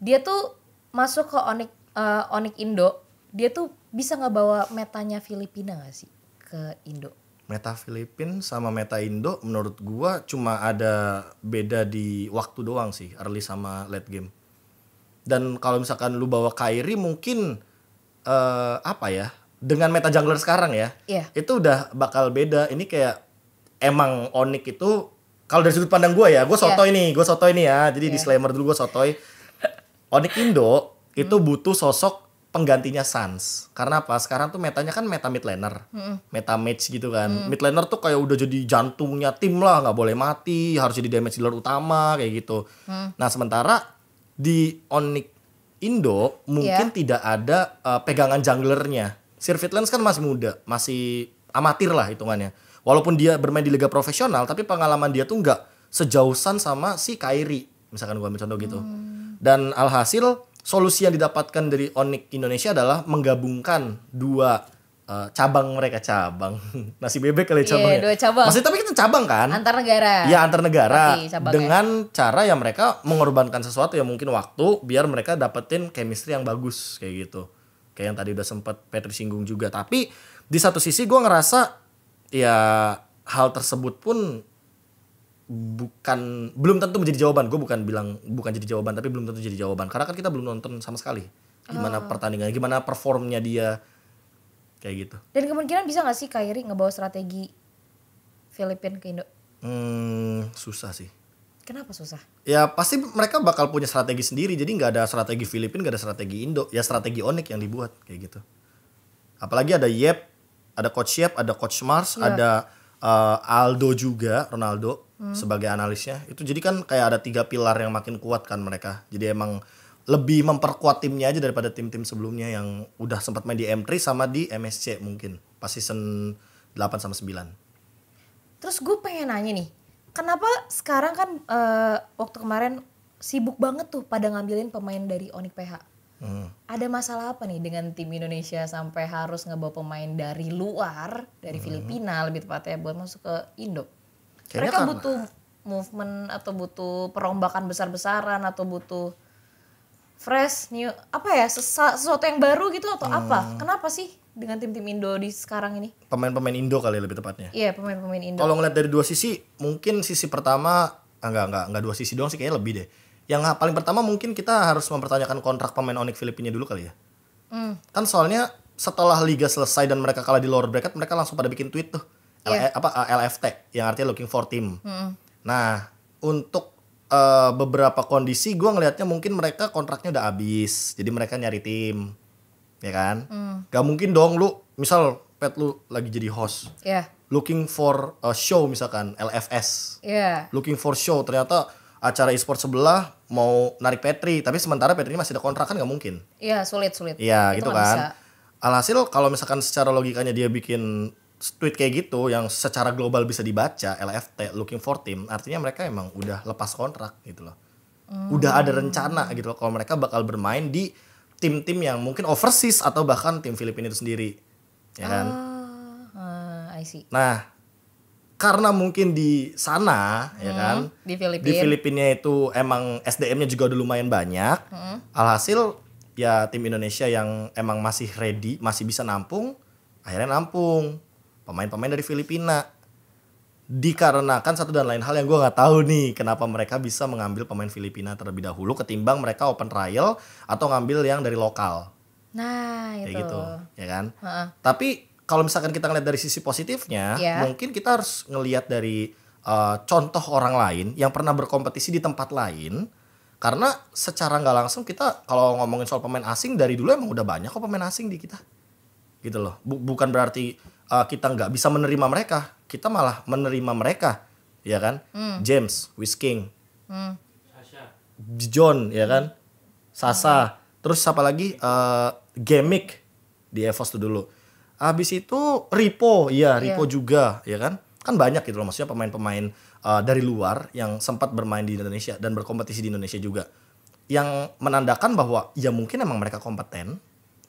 dia tuh masuk ke Onik uh, Onik Indo dia tuh bisa nggak bawa metanya Filipina gak sih ke Indo Meta Filipin sama Meta Indo menurut gua cuma ada beda di waktu doang sih early sama late game. Dan kalau misalkan lu bawa Kairi mungkin uh, apa ya dengan meta jungler sekarang ya yeah. itu udah bakal beda. Ini kayak emang Onik itu kalau dari sudut pandang gua ya gua soto yeah. ini gue soto ini ya jadi yeah. disclaimer dulu gua sotoi Onik Indo itu butuh sosok penggantinya Sans Karena apa? Sekarang tuh metanya kan meta mid laner, mm. meta match gitu kan. Mm. Mid laner tuh kayak udah jadi jantungnya tim lah, nggak boleh mati, harus jadi damage dealer utama kayak gitu. Mm. Nah sementara di Onyx Indo mungkin yeah. tidak ada uh, pegangan junglernya. Sir Fitlands kan masih muda, masih amatir lah hitungannya. Walaupun dia bermain di liga profesional, tapi pengalaman dia tuh nggak sejauhan sama si Kairi, misalkan gua ambil contoh gitu. Mm. Dan alhasil solusi yang didapatkan dari Onyx Indonesia adalah menggabungkan dua uh, cabang mereka cabang nasi bebek kali yeah, iya, cabang yeah, dua cabang. Masih tapi kita cabang kan? Antar negara. Ya antar negara Pasti, dengan cara yang mereka mengorbankan sesuatu yang mungkin waktu biar mereka dapetin chemistry yang bagus kayak gitu. Kayak yang tadi udah sempet Petri singgung juga tapi di satu sisi gue ngerasa ya hal tersebut pun bukan belum tentu menjadi jawaban. Gue bukan bilang bukan jadi jawaban, tapi belum tentu jadi jawaban. Karena kan kita belum nonton sama sekali gimana oh. pertandingannya, gimana performnya dia kayak gitu. Dan kemungkinan bisa gak sih Kairi ngebawa strategi Filipin ke Indo? Hmm, susah sih. Kenapa susah? Ya pasti mereka bakal punya strategi sendiri. Jadi nggak ada strategi Filipin, nggak ada strategi Indo. Ya strategi Onik yang dibuat kayak gitu. Apalagi ada Yep, ada Coach Yep, ada Coach Mars, yeah. ada uh, Aldo juga, Ronaldo Hmm. sebagai analisnya itu jadi kan kayak ada tiga pilar yang makin kuat kan mereka jadi emang lebih memperkuat timnya aja daripada tim-tim sebelumnya yang udah sempat main di M3 sama di MSC mungkin pas season 8 sama 9 terus gue pengen nanya nih kenapa sekarang kan uh, waktu kemarin sibuk banget tuh pada ngambilin pemain dari Onik PH Hmm. Ada masalah apa nih dengan tim Indonesia sampai harus ngebawa pemain dari luar, dari hmm. Filipina lebih tepatnya buat masuk ke Indo? Kayaknya mereka kan. butuh movement atau butuh perombakan besar-besaran atau butuh fresh new apa ya sesuatu yang baru gitu atau hmm. apa kenapa sih dengan tim-tim Indo di sekarang ini pemain-pemain Indo kali lebih tepatnya iya yeah, pemain-pemain Indo kalau ngeliat dari dua sisi mungkin sisi pertama ah, enggak enggak enggak dua sisi doang sih kayaknya lebih deh yang paling pertama mungkin kita harus mempertanyakan kontrak pemain Onyx Filipina dulu kali ya hmm. kan soalnya setelah liga selesai dan mereka kalah di lower bracket mereka langsung pada bikin tweet tuh yeah. apa eh, LFT yang artinya looking for team. Mm. Nah, untuk uh, beberapa kondisi gue ngelihatnya mungkin mereka kontraknya udah habis, jadi mereka nyari tim, ya kan? Mm. Gak mungkin dong lu, misal pet lu lagi jadi host, yeah. looking for a show misalkan LFS, yeah. looking for show ternyata acara e-sport sebelah mau narik Petri, tapi sementara Petri masih ada kontrak kan nggak mungkin? Iya sulit sulit. Iya gitu kan. Bisa. Alhasil kalau misalkan secara logikanya dia bikin tweet kayak gitu yang secara global bisa dibaca LFT looking for team artinya mereka emang udah lepas kontrak gitu loh hmm. udah ada rencana gitu loh kalau mereka bakal bermain di tim-tim yang mungkin overseas atau bahkan tim Filipina itu sendiri ya kan ah, ah nah karena mungkin di sana ya hmm, ya kan di Filipina di Filipina itu emang SDM-nya juga udah lumayan banyak hmm. alhasil ya tim Indonesia yang emang masih ready masih bisa nampung akhirnya nampung pemain-pemain dari Filipina dikarenakan satu dan lain hal yang gue nggak tahu nih kenapa mereka bisa mengambil pemain Filipina terlebih dahulu ketimbang mereka open trial atau ngambil yang dari lokal nah kayak itu. gitu ya kan uh-uh. tapi kalau misalkan kita ngeliat dari sisi positifnya yeah. mungkin kita harus ngeliat dari uh, contoh orang lain yang pernah berkompetisi di tempat lain karena secara nggak langsung kita kalau ngomongin soal pemain asing dari dulu emang udah banyak kok pemain asing di kita gitu loh bukan berarti uh, kita nggak bisa menerima mereka, kita malah menerima mereka, ya kan? Hmm. James, Whisking, hmm. John, ya kan? Sasa, hmm. terus siapa lagi? Uh, eh, Gemik di Evos tuh dulu. Habis itu Ripo, iya, iya. Ripo juga, ya kan? Kan banyak gitu loh maksudnya pemain-pemain uh, dari luar yang sempat bermain di Indonesia dan berkompetisi di Indonesia juga. Yang menandakan bahwa ya mungkin emang mereka kompeten,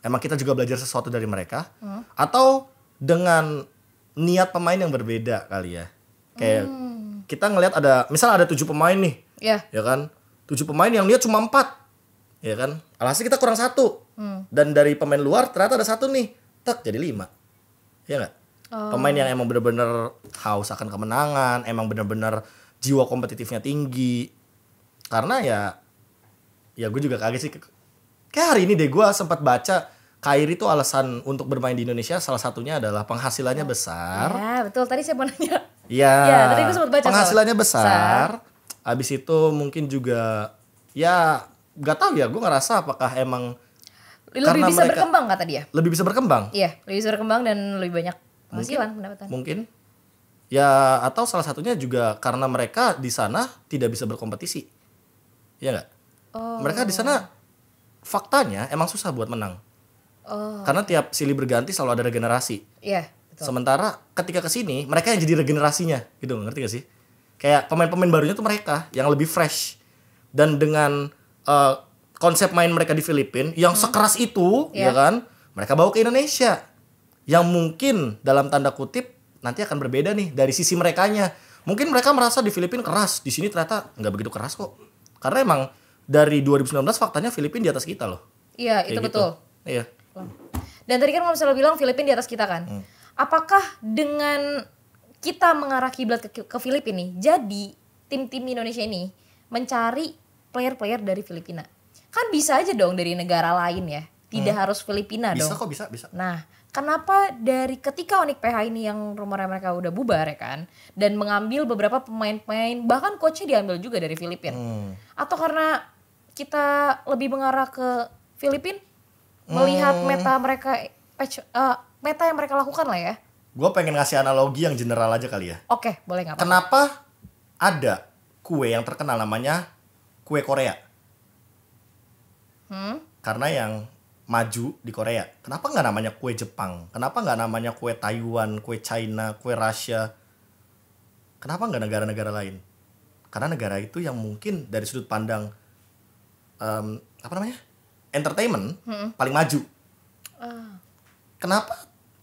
emang kita juga belajar sesuatu dari mereka hmm. atau dengan niat pemain yang berbeda kali ya. Kayak hmm. kita ngelihat ada misal ada tujuh pemain nih. Yeah. Ya kan? Tujuh pemain yang niat cuma empat. Ya kan? Alhasil kita kurang satu. Hmm. Dan dari pemain luar ternyata ada satu nih. Tak jadi lima. Iya enggak? Oh. Pemain yang emang bener-bener haus akan kemenangan, emang bener-bener jiwa kompetitifnya tinggi. Karena ya ya gue juga kaget sih. Kayak hari ini deh gue sempat baca Kairi itu alasan untuk bermain di Indonesia salah satunya adalah penghasilannya oh. besar. Ya betul. Tadi saya mau nanya. Iya. Ya, tadi sempat baca. Penghasilannya soal. besar. Abis itu mungkin juga ya nggak tahu ya. Gue ngerasa apakah emang lebih karena bisa mereka, berkembang kata dia. Lebih bisa berkembang. Iya, lebih bisa berkembang dan lebih banyak penghasilan mungkin, pendapatan. Mungkin. Ya atau salah satunya juga karena mereka di sana tidak bisa berkompetisi. Iya nggak? Oh. Mereka di sana faktanya emang susah buat menang Oh. Karena tiap silih berganti selalu ada regenerasi. Iya. Yeah, Sementara ketika kesini mereka yang jadi regenerasinya gitu ngerti gak sih? Kayak pemain-pemain barunya tuh mereka yang lebih fresh dan dengan uh, konsep main mereka di Filipina yang hmm. sekeras itu yeah. ya iya. kan mereka bawa ke Indonesia yang mungkin dalam tanda kutip nanti akan berbeda nih dari sisi merekanya mungkin mereka merasa di Filipina keras di sini ternyata nggak begitu keras kok karena emang dari 2019 faktanya Filipina di atas kita loh iya itu Kayak gitu. betul gitu. iya dan tadi kan kalau misalnya bilang Filipina di atas kita kan. Hmm. Apakah dengan kita mengarah kiblat ke, ke Filipina nih, jadi tim-tim Indonesia ini mencari player-player dari Filipina? Kan bisa aja dong dari negara lain ya. Tidak hmm. harus Filipina bisa dong. Bisa kok bisa, bisa. Nah, kenapa dari ketika Onik PH ini yang rumornya mereka udah bubar ya kan dan mengambil beberapa pemain-pemain bahkan coachnya diambil juga dari Filipina. Hmm. Atau karena kita lebih mengarah ke Filipina melihat hmm. meta mereka uh, meta yang mereka lakukan lah ya. Gue pengen ngasih analogi yang general aja kali ya. Oke, okay, boleh nggak? Kenapa ada kue yang terkenal namanya kue Korea? Hmm? Karena yang maju di Korea. Kenapa nggak namanya kue Jepang? Kenapa nggak namanya kue Taiwan, kue China, kue Rusia? Kenapa nggak negara-negara lain? Karena negara itu yang mungkin dari sudut pandang um, apa namanya entertainment hmm. paling maju. Uh. Kenapa?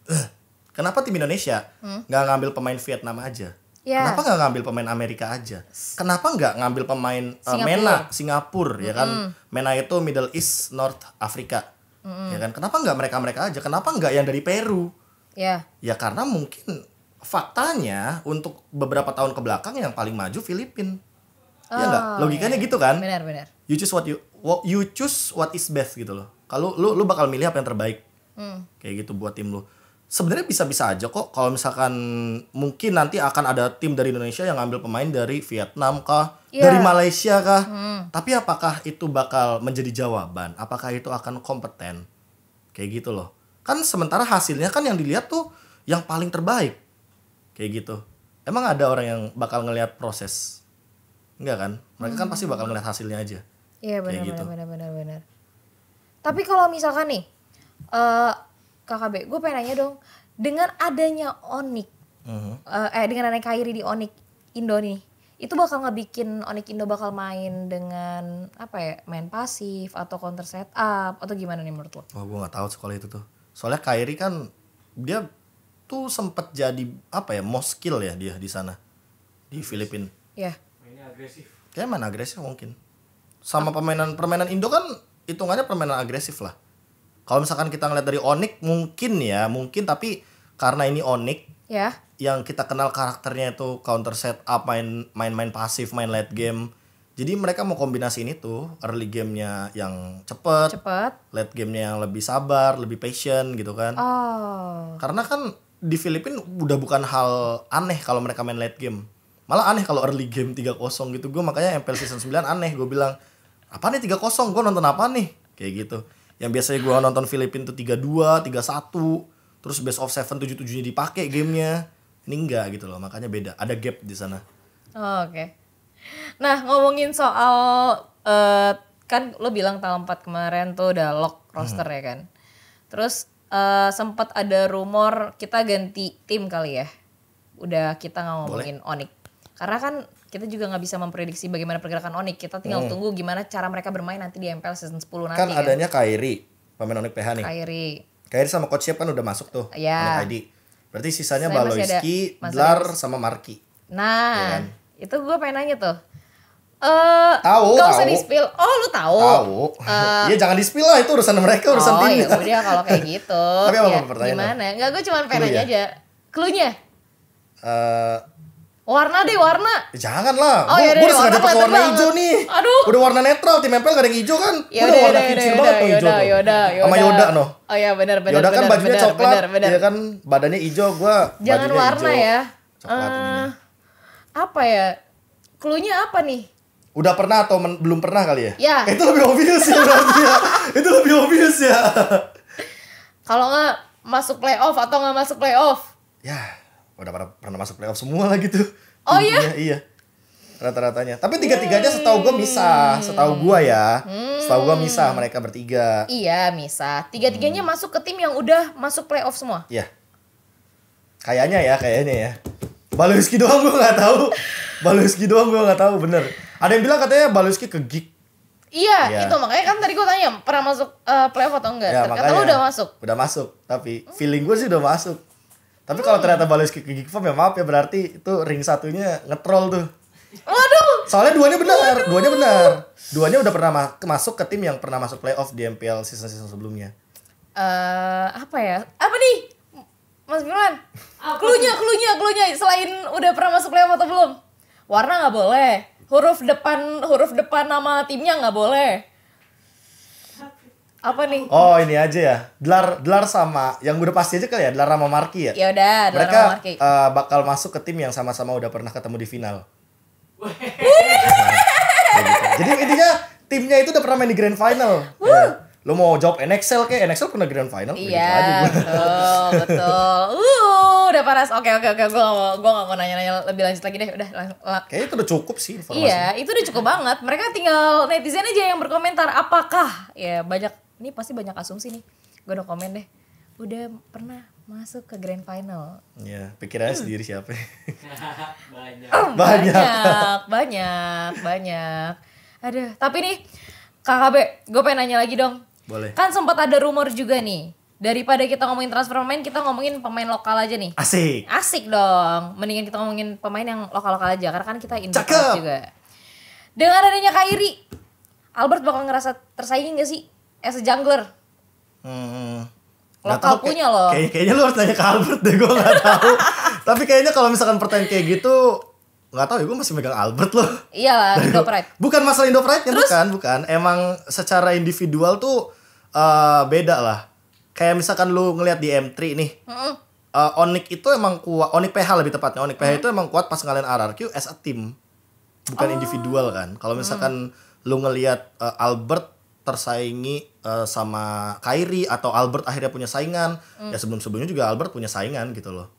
Eh, kenapa tim Indonesia hmm. nggak hmm? ngambil pemain Vietnam aja? Yeah. Kenapa nggak ngambil pemain Amerika aja? Kenapa nggak ngambil pemain eh, Singapura. MENA Singapura -hmm. ya kan? MENA itu Middle East North Africa -hmm. ya kan? Kenapa nggak mereka mereka aja? Kenapa nggak yang dari Peru? Yeah. Ya karena mungkin faktanya untuk beberapa tahun kebelakang yang paling maju Filipina. Iya oh, ya enggak? Logikanya iya. gitu iya. kan? Benar, benar. You choose what you you choose what is best gitu loh. Kalau lu lu bakal milih apa yang terbaik. Hmm. Kayak gitu buat tim lu. Sebenarnya bisa-bisa aja kok kalau misalkan mungkin nanti akan ada tim dari Indonesia yang ngambil pemain dari Vietnam kah, yeah. dari Malaysia kah. Hmm. Tapi apakah itu bakal menjadi jawaban? Apakah itu akan kompeten? Kayak gitu loh. Kan sementara hasilnya kan yang dilihat tuh yang paling terbaik. Kayak gitu. Emang ada orang yang bakal ngelihat proses Enggak kan? Mereka hmm. kan pasti bakal ngeliat hasilnya aja. Iya benar gitu. benar benar benar. Tapi kalau misalkan nih uh, eh, KKB, gue pengen nanya dong, dengan adanya Onik, uh-huh. uh, eh dengan adanya Kairi di Onik Indo nih, itu bakal ngebikin Onik Indo bakal main dengan apa ya, main pasif atau counter setup atau gimana nih menurut lo? Wah, gue nggak tahu sekolah itu tuh. Soalnya Kairi kan dia tuh sempet jadi apa ya, most skill ya dia di sana di Filipina. Iya. Yeah Mainnya agresif. Kayak main agresif mungkin. Sama permainan permainan Indo kan hitungannya permainan agresif lah. Kalau misalkan kita ngeliat dari Onik mungkin ya, mungkin tapi karena ini Onik ya. yang kita kenal karakternya itu counter set up, main main main pasif, main late game. Jadi mereka mau kombinasi ini tuh early gamenya yang cepet, cepet. late gamenya yang lebih sabar, lebih patient gitu kan. Oh. Karena kan di Filipina udah bukan hal aneh kalau mereka main late game malah aneh kalau early game 3-0 gitu gue makanya MPL season 9 aneh gue bilang apa nih 3-0 gue nonton apa nih kayak gitu yang biasanya gue nonton Filipin tuh 3-2 3-1 terus best of 7 7-7 nya dipakai gamenya ini enggak gitu loh makanya beda ada gap di sana oh, oke okay. nah ngomongin soal uh, kan lo bilang tanggal 4 kemarin tuh udah lock roster hmm. ya kan terus uh, sempat ada rumor kita ganti tim kali ya udah kita ngomongin Boleh. Onik karena kan kita juga nggak bisa memprediksi bagaimana pergerakan Onik. Kita tinggal hmm. tunggu gimana cara mereka bermain nanti di MPL season 10 kan nanti. Kan adanya kan? Kairi, pemain Onik PH nih. Kairi. Kairi sama coach Siap kan udah masuk tuh. Iya. Yeah. Berarti sisanya Selain Baloiski, Dlar sama Marki. Nah, ya. itu gue pengen nanya tuh. Uh, eh, tahu gak usah di spill oh lu tahu tahu uh, eh, ya jangan di spill lah itu urusan mereka urusan oh, timnya. Oh, kalau kayak gitu tapi apa ya, pertanyaan gimana nggak gue cuma pengen ya? nanya aja cluenya uh, Warna deh warna. Eh, jangan lah. Oh, gua ya udah sengaja pakai warna hijau nih. Aduh. Udah warna netral, tim MPL gak ada yang hijau kan. Ya udah warna ya kecil ya banget tuh hijau. Yoda, Yoda, Yoda. Sama Yoda no. Oh iya benar benar. Yoda kan bener, bajunya bener, coklat. Bener, bener. Iya kan badannya hijau gua. Jangan warna hijau. ya. Coklat uh, Apa ya? Klunya apa nih? Udah pernah atau men- belum pernah kali ya? Ya. Eh, itu lebih obvious ya berarti ya. Itu lebih obvious ya. Kalau nggak masuk playoff atau nggak masuk playoff? Ya udah pada pernah masuk playoff semua lah gitu oh iya iya, iya. rata-ratanya tapi tiga-tiganya hmm. setahu gue misah setahu gue ya hmm. setahu gue misah mereka bertiga iya misah tiga-tiganya hmm. masuk ke tim yang udah masuk playoff semua iya kayaknya ya kayaknya ya Baluski doang gue nggak tahu Baluski doang gue nggak tahu bener ada yang bilang katanya Baluski ke gig Iya, ya. itu makanya kan tadi gue tanya pernah masuk uh, playoff atau enggak? Ya, Ternyata udah masuk. Udah masuk, tapi feeling gue sih udah masuk. Tapi kalau ternyata balas ke gig ya maaf ya berarti itu ring satunya ngetrol tuh. Waduh. Soalnya duanya benar, duanya benar. Duanya udah pernah ma masuk ke tim yang pernah masuk playoff di MPL season-season sebelumnya. Eh uh, apa ya? Apa nih? Mas Firman. Klunya, klunya, klunya selain udah pernah masuk playoff atau belum? Warna nggak boleh. Huruf depan huruf depan nama timnya nggak boleh apa nih? Oh, ini aja ya. Delar Delar sama yang udah pasti aja kali ya, Delar sama Marki ya. Ya udah, Delar Mereka sama Marki. Uh, bakal masuk ke tim yang sama-sama udah pernah ketemu di final. Jadi intinya timnya itu udah pernah main di grand final. Lu ya. Lo mau jawab NXL ke NXL pernah grand final? Iya, gitu betul, betul. Uh, udah panas. Oke, oke, oke. Gue gak mau, gue gak mau nanya-nanya lebih lanjut lagi deh. Udah, Oke Kayaknya itu udah cukup sih informasinya. Iya, itu udah cukup banget. Mereka tinggal netizen aja yang berkomentar apakah ya banyak ini pasti banyak asumsi nih gue udah komen deh udah pernah masuk ke grand final. Ya, pikirannya hmm. sendiri siapa? Hmm, banyak. banyak. Banyak, banyak, Aduh, tapi nih KKB, gue pengen nanya lagi dong. Boleh. Kan sempat ada rumor juga nih. Daripada kita ngomongin transfer pemain, kita ngomongin pemain lokal aja nih. Asik. Asik dong. Mendingan kita ngomongin pemain yang lokal-lokal aja karena kan kita Indonesia juga. Dengan adanya Kairi, Albert bakal ngerasa tersaingi gak sih? Eh, as a jungler hmm. Lokal tahu, punya loh. Kayak, kayaknya lu harus tanya ke Albert deh, gue gak tahu. Tapi kayaknya kalau misalkan pertanyaan kayak gitu, nggak tahu ya gue masih megang Albert loh. Iya, Indo Pride. Bukan masalah Indo Pride-nya, bukan, bukan. Emang secara individual tuh uh, beda lah. Kayak misalkan lu ngeliat di M3 nih. Mm -mm. Uh, Onik itu emang kuat, Onik PH lebih tepatnya. Onik PH mm. itu emang kuat pas ngalahin RRQ as a team. Bukan oh. individual kan. Kalau misalkan mm. lu ngelihat uh, Albert tersaingi uh, sama Kyrie atau Albert akhirnya punya saingan. Mm. Ya sebelum-sebelumnya juga Albert punya saingan gitu loh.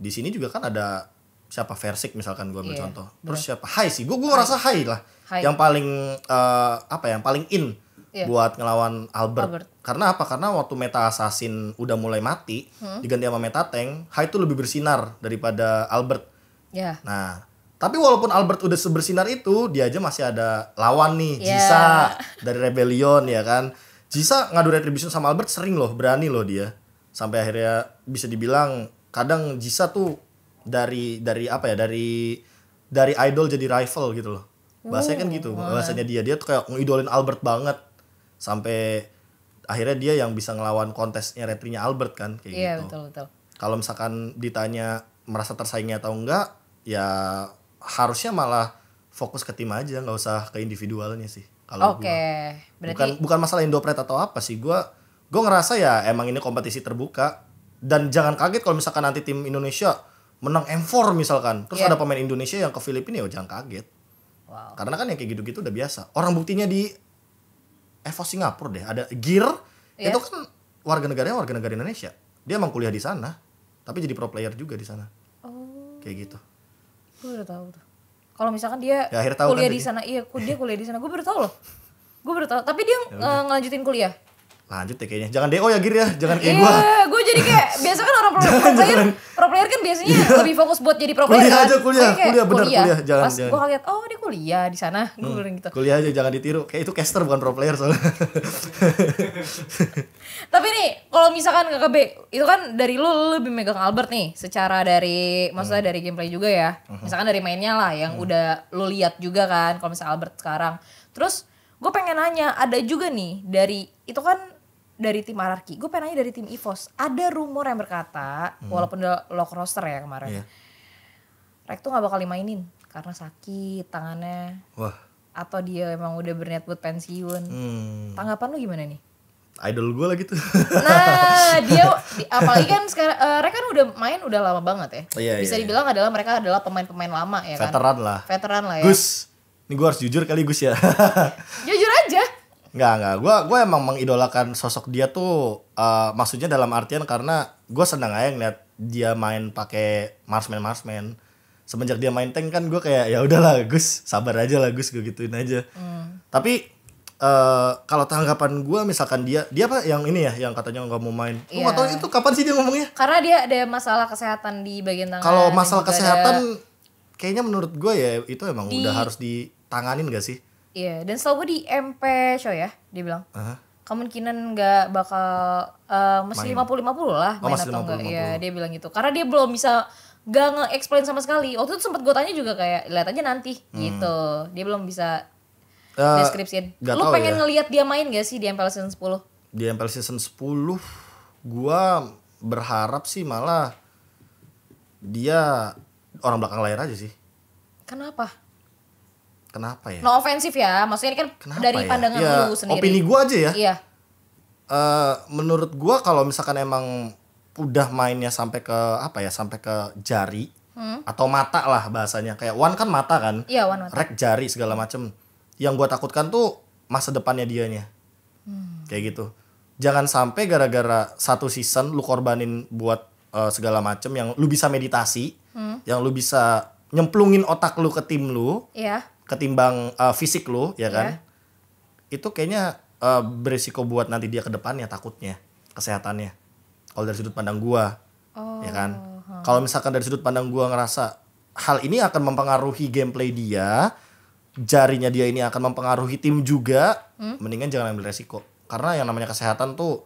Di sini juga kan ada siapa Versik misalkan gue ambil yeah, contoh. Terus siapa Hai sih. Gue gue ngerasa Hai lah. Hai. Yang paling uh, apa ya? yang paling in yeah. buat ngelawan Albert. Albert. Karena apa? Karena waktu Meta Assassin udah mulai mati, hmm. diganti sama Meta Tank, Hai itu lebih bersinar daripada Albert. Yeah. Nah, tapi walaupun Albert udah sebersinar itu, dia aja masih ada lawan nih, yeah. dari Rebellion ya kan. Jisa ngadu retribution sama Albert sering loh, berani loh dia. Sampai akhirnya bisa dibilang kadang Jisa tuh dari dari apa ya, dari dari idol jadi rival gitu loh. Bahasanya kan oh, gitu, bahasanya dia dia tuh kayak ngidolin Albert banget. Sampai akhirnya dia yang bisa ngelawan kontesnya retrinya Albert kan kayak yeah, gitu. Iya, betul betul. Kalau misalkan ditanya merasa tersaingnya atau enggak, ya harusnya malah fokus ke tim aja nggak usah ke individualnya sih kalau okay. gue Berarti... bukan bukan masalah Indopret atau apa sih gue gue ngerasa ya emang ini kompetisi terbuka dan jangan kaget kalau misalkan nanti tim Indonesia menang M4 misalkan terus yeah. ada pemain Indonesia yang ke Filipina ya jangan kaget wow. karena kan yang kayak gitu-gitu udah biasa orang buktinya di EVO Singapura deh ada Gear yeah. itu kan warga negaranya warga negara Indonesia dia emang kuliah di sana tapi jadi pro player juga di sana oh. kayak gitu gue udah tau tuh kalau misalkan dia ya, kuliah kan, di sana iya dia kuliah di sana gue baru tau loh gue baru tau tapi dia ya, ng- eh, ngelanjutin kuliah lanjut ya kayaknya jangan do ya gir ya jangan kayak gue iya, gue jadi kayak biasa kan orang pro, jangan, pro player jangan. pro player kan biasanya yeah. lebih fokus buat jadi pro player kuliah kan? aja kuliah kayak, kuliah benar kuliah, kuliah. jangan pas gue lihat oh dia kuliah di sana gue hmm. bilang gitu kuliah aja jangan ditiru kayak itu caster bukan pro player soalnya tapi nih kalau misalkan kakak B itu kan dari lu, lu lebih megang Albert nih secara dari hmm. maksudnya dari gameplay juga ya hmm. misalkan dari mainnya lah yang hmm. udah lu lihat juga kan kalau misalnya Albert sekarang terus gue pengen nanya ada juga nih dari itu kan dari tim araki, Gue pengen nanya dari tim Evos. Ada rumor yang berkata, hmm. walaupun udah lock roster ya kemarin. Yeah. Rek tuh gak bakal dimainin karena sakit tangannya. Wah. Atau dia emang udah berniat buat pensiun. Hmm. Tanggapan lu gimana nih? Idol gue lagi tuh. Nah, dia apalagi kan sekarang uh, Rek kan udah main udah lama banget ya. Oh, iya. Bisa iya, iya. dibilang iya. adalah mereka adalah pemain-pemain lama ya Veteran kan. Veteran lah. Veteran lah ya. Gus, ini gue harus jujur kali Gus ya. jujur Enggak, enggak. Gua gua emang mengidolakan sosok dia tuh uh, maksudnya dalam artian karena gua senang aja ngeliat dia main pakai marksman marksman. Semenjak dia main tank kan gue kayak ya udahlah Gus, sabar aja lah Gus, gue gituin aja. Hmm. Tapi Uh, kalau tanggapan gue misalkan dia dia apa yang ini ya yang katanya nggak mau main yeah. nggak tahu iya. itu kapan sih dia ngomongnya karena dia ada masalah kesehatan di bagian tangan kalau masalah kesehatan ada... kayaknya menurut gue ya itu emang di... udah harus ditanganin gak sih Iya, yeah, dan selalu di MP show ya, dia bilang. Uh -huh. Kemungkinan gak bakal uh, masih 50 50 lah oh, main oh, atau enggak. Iya, dia bilang gitu. Karena dia belum bisa gak nge-explain sama sekali. Waktu itu sempet gue tanya juga kayak lihat aja nanti hmm. gitu. Dia belum bisa uh, deskripsiin. Lu pengen ya. ngelihat dia main gak sih di MPL season 10? Di MPL season 10 gue berharap sih malah dia orang belakang layar aja sih. Kenapa? kenapa ya? No ofensif ya, maksudnya ini kan kenapa dari ya? pandangan ya, lu sendiri. Opini gue aja ya. Iya. Uh, menurut gue kalau misalkan emang udah mainnya sampai ke apa ya, sampai ke jari hmm? atau mata lah bahasanya. Kayak one kan mata kan? Iya, one mata. Rek jari segala macem. Yang gue takutkan tuh masa depannya dianya. Hmm. Kayak gitu. Jangan sampai gara-gara satu season lu korbanin buat uh, segala macem yang lu bisa meditasi, hmm? yang lu bisa nyemplungin otak lu ke tim lu. Iya ketimbang uh, fisik lo ya kan yeah. itu kayaknya uh, berisiko buat nanti dia ke depannya takutnya kesehatannya kalau dari sudut pandang gua oh. ya kan oh, kalau misalkan dari sudut pandang gua ngerasa hal ini akan mempengaruhi gameplay dia jarinya dia ini akan mempengaruhi tim juga hmm? mendingan jangan ambil resiko karena yang namanya kesehatan tuh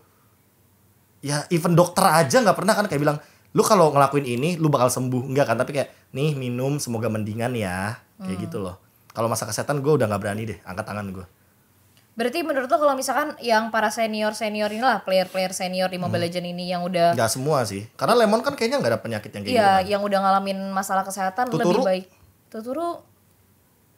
ya even dokter aja nggak pernah kan kayak bilang lu kalau ngelakuin ini lu bakal sembuh enggak kan tapi kayak nih minum semoga mendingan ya kayak hmm. gitu loh kalau masa kesehatan gue udah nggak berani deh angkat tangan gue Berarti menurut lo kalau misalkan yang para senior senior inilah player-player senior di Mobile hmm. Legend ini yang udah Gak semua sih. Karena Lemon kan kayaknya nggak ada penyakit yang kayak Iya, gitu kan. yang udah ngalamin masalah kesehatan Tuturu. lebih baik. Tuturu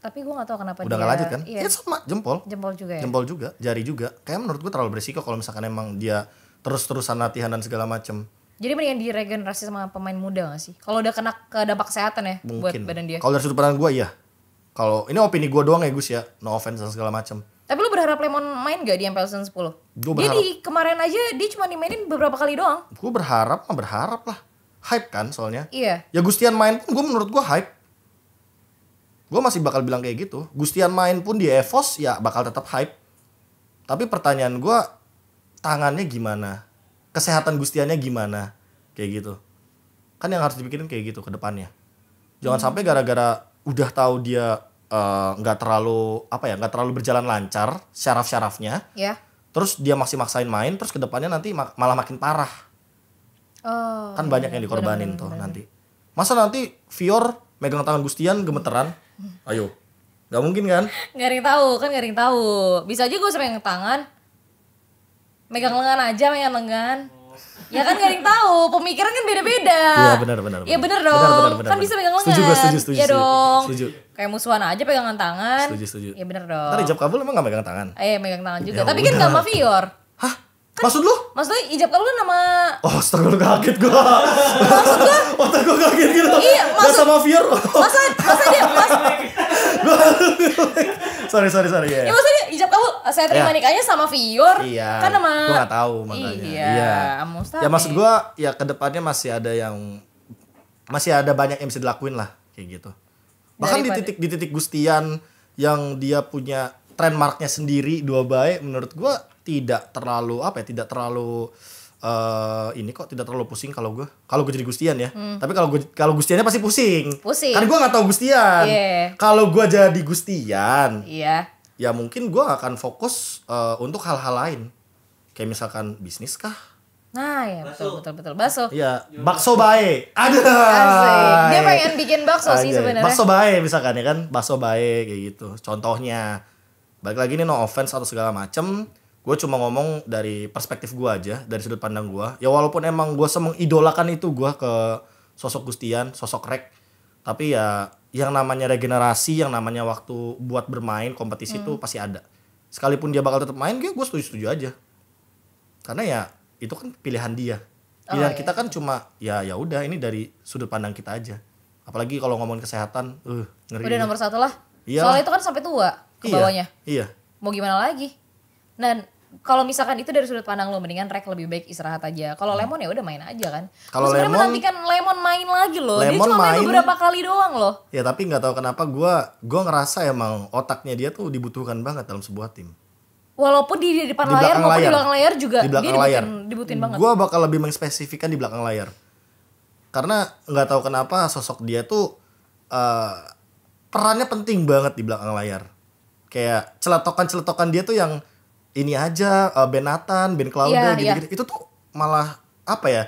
tapi gue gak tau kenapa udah dia udah lanjut kan? Iya. Ya sama jempol. Jempol juga ya. Jempol juga, jari juga. Kayak menurut gue terlalu berisiko kalau misalkan emang dia terus-terusan latihan dan segala macem. Jadi mendingan diregenerasi sama pemain muda gak sih? Kalau udah kena ke dampak kesehatan ya Mungkin. buat badan dia. Kalau dari sudut pandang gue iya kalau ini opini gue doang ya Gus ya no offense dan segala macam tapi lu berharap Lemon main gak di MPL Season 10? Gue berharap. Dia di kemarin aja dia cuma dimainin beberapa kali doang. Gue berharap mah berharap lah. Hype kan soalnya. Iya. Ya Gustian main pun gue menurut gue hype. Gue masih bakal bilang kayak gitu. Gustian main pun di EVOS ya bakal tetap hype. Tapi pertanyaan gue tangannya gimana? Kesehatan Gustiannya gimana? Kayak gitu. Kan yang harus dipikirin kayak gitu ke depannya. Jangan hmm. sampai gara-gara udah tahu dia Eh, nggak uh, terlalu apa ya nggak terlalu berjalan lancar syaraf-syarafnya yeah. terus dia masih maksain main terus kedepannya nanti mak malah makin parah oh, kan banyak yang dikorbanin bener, tuh bener. nanti masa nanti Fior megang tangan Gustian gemeteran ayo nggak mungkin kan ring tahu kan ring tahu bisa aja gue sering tangan megang lengan aja megang lengan ya kan gak ada yang tahu pemikiran kan beda-beda iya benar benar ya benar dong Bener, bener, bener, kan bener. bisa megang lengan setuju gue setuju iya setuju ya dong setuju kayak musuhan aja pegangan tangan. Setuju, setuju. Iya bener dong. Tadi ijab kabul emang gak pegang tangan? Eh, megang tangan juga. Ya, Tapi kan gak sama Hah? Kan, maksud lu? Maksudnya ijab kabul kan nama Oh, astaga lu kaget gua. maksud gua? Otak gua kaget gitu. Iya, maksud gak sama Vior. masa masa dia mas sorry, sorry, sorry. Ya, yeah. ya iya. maksudnya ijab kabul saya terima yeah. nikahnya sama Vior. Iya. Kan nama gue gak tahu makanya. Iya. iya. Ya maksud gua ya kedepannya masih ada yang masih ada banyak yang bisa dilakuin lah kayak gitu bahkan di titik di titik Gustian yang dia punya trademarknya sendiri dua baik menurut gue tidak terlalu apa ya tidak terlalu uh, ini kok tidak terlalu pusing kalau gue kalau gue jadi Gustian ya hmm. tapi kalau gue kalau Gustiannya pasti pusing pusing kan gue nggak tahu Gustian yeah. kalau gue jadi Gustian yeah. ya mungkin gue akan fokus uh, untuk hal-hal lain kayak misalkan bisnis kah Nah ya betul betul betul bakso. Iya bakso bae. Aduh. Asik. Dia pengen bikin bakso sih sebenarnya. Bakso bae misalkan ya kan bakso bae kayak gitu. Contohnya balik lagi nih no offense atau segala macem. Gue cuma ngomong dari perspektif gue aja dari sudut pandang gue. Ya walaupun emang gue idolakan itu gue ke sosok Gustian, sosok Rek. Tapi ya yang namanya regenerasi, yang namanya waktu buat bermain kompetisi itu hmm. pasti ada. Sekalipun dia bakal tetap main, gue setuju-setuju aja. Karena ya itu kan pilihan dia oh, pilihan oh, iya. kita kan cuma ya ya udah ini dari sudut pandang kita aja apalagi kalau ngomongin kesehatan eh uh, ngeri udah nomor satu lah iya. soalnya itu kan sampai tua ke iya, bawahnya iya mau gimana lagi dan kalau misalkan itu dari sudut pandang lo mendingan rek lebih baik istirahat aja. Kalau hmm. lemon ya udah main aja kan. Kalau lemon menantikan lemon main lagi loh. Lemon dia cuma main beberapa kali doang loh. Ya tapi nggak tahu kenapa gue gue ngerasa emang otaknya dia tuh dibutuhkan banget dalam sebuah tim walaupun di, di depan di layar maupun layar. di belakang layar juga di belakang dia layar dibutin banget Gua bakal lebih mengspesifikkan di belakang layar karena nggak tahu kenapa sosok dia tuh uh, perannya penting banget di belakang layar kayak celetokan celetokan dia tuh yang ini aja uh, Ben Nathan Ben Claudia yeah, gitu, gitu yeah. itu tuh malah apa ya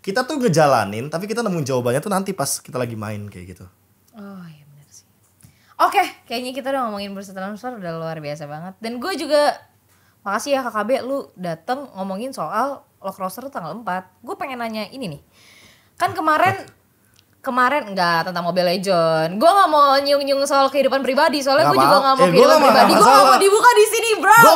kita tuh ngejalanin tapi kita nemuin jawabannya tuh nanti pas kita lagi main kayak gitu Oke, okay, kayaknya kita udah ngomongin bursa transfer udah luar biasa banget. Dan gue juga makasih ya KKB lu dateng ngomongin soal lo crosser tanggal 4. Gue pengen nanya ini nih. Kan kemarin kemarin enggak tentang Mobile Legend. Gue nggak mau nyung-nyung soal kehidupan pribadi soalnya gue juga nggak mau eh, kehidupan gak pribadi. Gue nggak mau dibuka di sini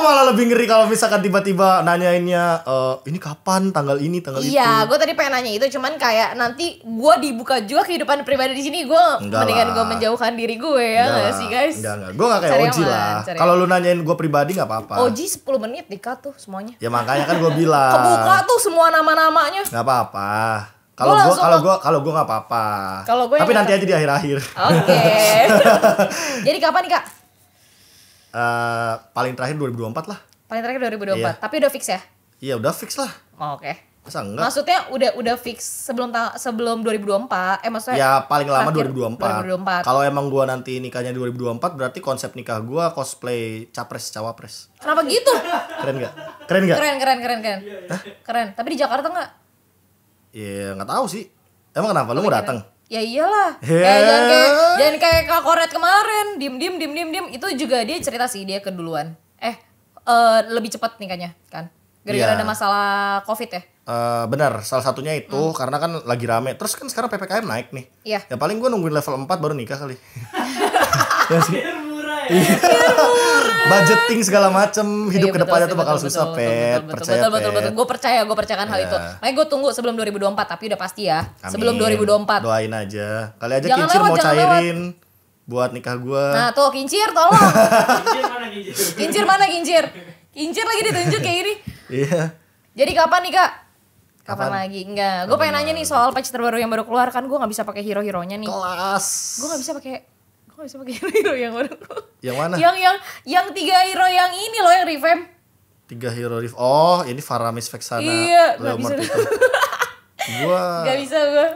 malah lebih ngeri kalau misalkan tiba-tiba nanyainnya uh, ini kapan tanggal ini tanggal iya, itu. Iya, gue tadi pengen nanya itu cuman kayak nanti gue dibuka juga kehidupan pribadi di sini gue mendingan gue menjauhkan diri gue ya enggak sih guys. Enggak Gue gak kayak cari Oji lah. Kalau lu nanyain gue pribadi nggak apa-apa. Oji 10 menit dikat tuh semuanya. Ya makanya kan gue bilang. Kebuka tuh semua nama-namanya. Nggak apa-apa. Kalau gue kalau gue kalau gue nggak apa-apa. Kalau gue tapi nanti aja di akhir-akhir. Oke. Okay. Jadi kapan nih kak? uh, paling terakhir 2024 lah. Paling terakhir 2024. Iya. Tapi udah fix ya? Iya, udah fix lah. Oh, Oke. Okay. Masa enggak? Maksudnya udah udah fix sebelum sebelum 2024. Eh maksudnya Ya, paling lama 2024. 2024. Kalau emang gua nanti nikahnya 2024 berarti konsep nikah gua cosplay capres cawapres. Kenapa gitu? Keren gak? Keren enggak? Keren keren keren keren. Hah? Keren. Tapi di Jakarta enggak? Iya, enggak tahu sih. Emang kenapa lu mau datang? ya iyalah yeah. kayak jangan kayak jangan kayak kak Koret kemarin dim dim dim dim dim. itu juga dia cerita sih dia keduluan eh uh, lebih cepat nih kayaknya kan gara-gara yeah. ada masalah covid ya Uh, benar salah satunya itu hmm. karena kan lagi rame terus kan sekarang ppkm naik nih yeah. ya paling gue nungguin level 4 baru nikah kali ya sih budgeting segala macem iya, hidup kedepannya tuh bakal susah pet percaya betul, betul, betul. gue percaya gue percayakan yeah. hal iya. itu makanya gue tunggu sebelum 2024 tapi udah pasti ya Amin. sebelum 2024 doain aja kali aja jangan kincir lewat, mau cairin buat nikah gue. Nah tuh kincir tolong. kincir mana kincir? Kincir lagi ditunjuk kayak ini. Iya. Jadi kapan nih kak? Kapan, lagi? Enggak. Gue pengen nanya nih soal patch terbaru yang baru keluar kan gue nggak bisa pakai hero-heronya nih. Kelas. Gue nggak bisa pakai kok bisa pakai hero yang baru yang mana yang yang yang tiga hero yang ini loh yang revamp tiga hero revamp oh ini Faramis Vexana iya gak bisa gua nggak bisa gua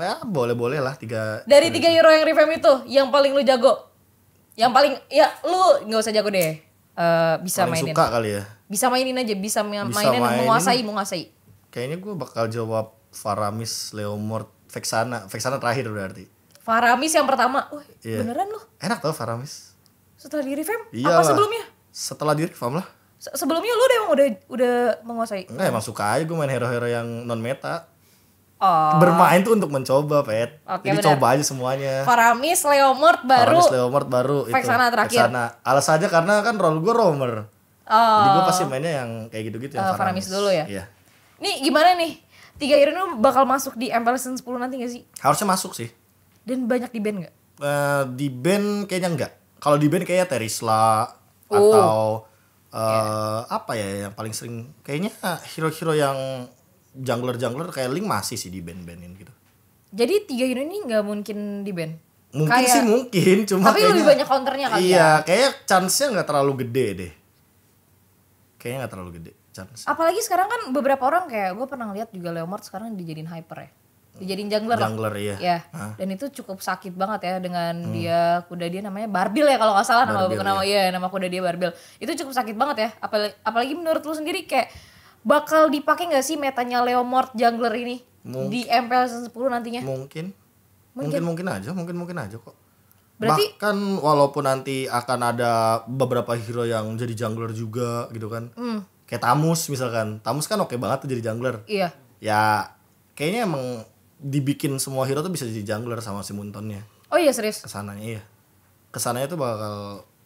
ya boleh boleh lah tiga dari tiga hero yang revamp itu yang paling lu jago yang paling ya lu nggak usah jago deh uh, bisa paling mainin suka kali ya bisa mainin aja bisa, mainin, bisa mainin, mainin menguasai menguasai kayaknya gue bakal jawab Faramis Leomord Vexana Vexana terakhir berarti Faramis yang pertama. Wah, yeah. beneran lo? Enak tau Faramis. Setelah di revamp? Iya Apa sebelumnya? Setelah di revamp lah. Se sebelumnya lu udah udah udah menguasai. Enggak, emang suka aja gue main hero-hero yang non meta. Oh. Bermain tuh untuk mencoba, Pet. Okay, Jadi bener. coba aja semuanya. Faramis, Leomord baru. Faramis, Leomord baru Vexana itu. terakhir. Vexana. Alasannya karena kan role gue roamer. Oh. Jadi gue pasti mainnya yang kayak gitu-gitu yang eh, Faramis. Faramis dulu ya. Iya. Nih, gimana nih? Tiga ini bakal masuk di Empire Season 10 nanti gak sih? Harusnya masuk sih. Dan banyak di band gak? Uh, eh, di band kayaknya enggak. Kalau di band kayaknya Terisla oh. atau uh, eh, yeah. apa ya yang paling sering kayaknya hero-hero yang jungler-jungler kayak Link masih sih di band-bandin gitu. Jadi tiga hero ini nggak mungkin di band? Mungkin kayak, sih mungkin, cuma tapi kayaknya, lebih banyak counternya kali Iya, ya? kayak chance-nya nggak terlalu gede deh. Kayaknya nggak terlalu gede chance. Apalagi sekarang kan beberapa orang kayak gue pernah lihat juga Leomard sekarang dijadiin hyper ya dijadiin jungler jungler iya ya dan itu cukup sakit banget ya dengan hmm. dia kuda dia namanya Barbil ya kalau nggak salah nama bukan nama iya. ya nama kuda dia Barbil itu cukup sakit banget ya apalagi, apalagi menurut lu sendiri kayak bakal dipakai nggak sih metanya Leomord jungler ini mungkin. di MPL season 10 nantinya mungkin mungkin mungkin aja mungkin mungkin aja kok Berarti, bahkan walaupun nanti akan ada beberapa hero yang jadi jungler juga gitu kan Hmm. kayak Tamus misalkan Tamus kan oke okay banget tuh jadi jungler iya ya kayaknya emang dibikin semua hero tuh bisa jadi jungler sama si Muntonnya. Oh iya serius. Kesananya iya. Kesananya tuh bakal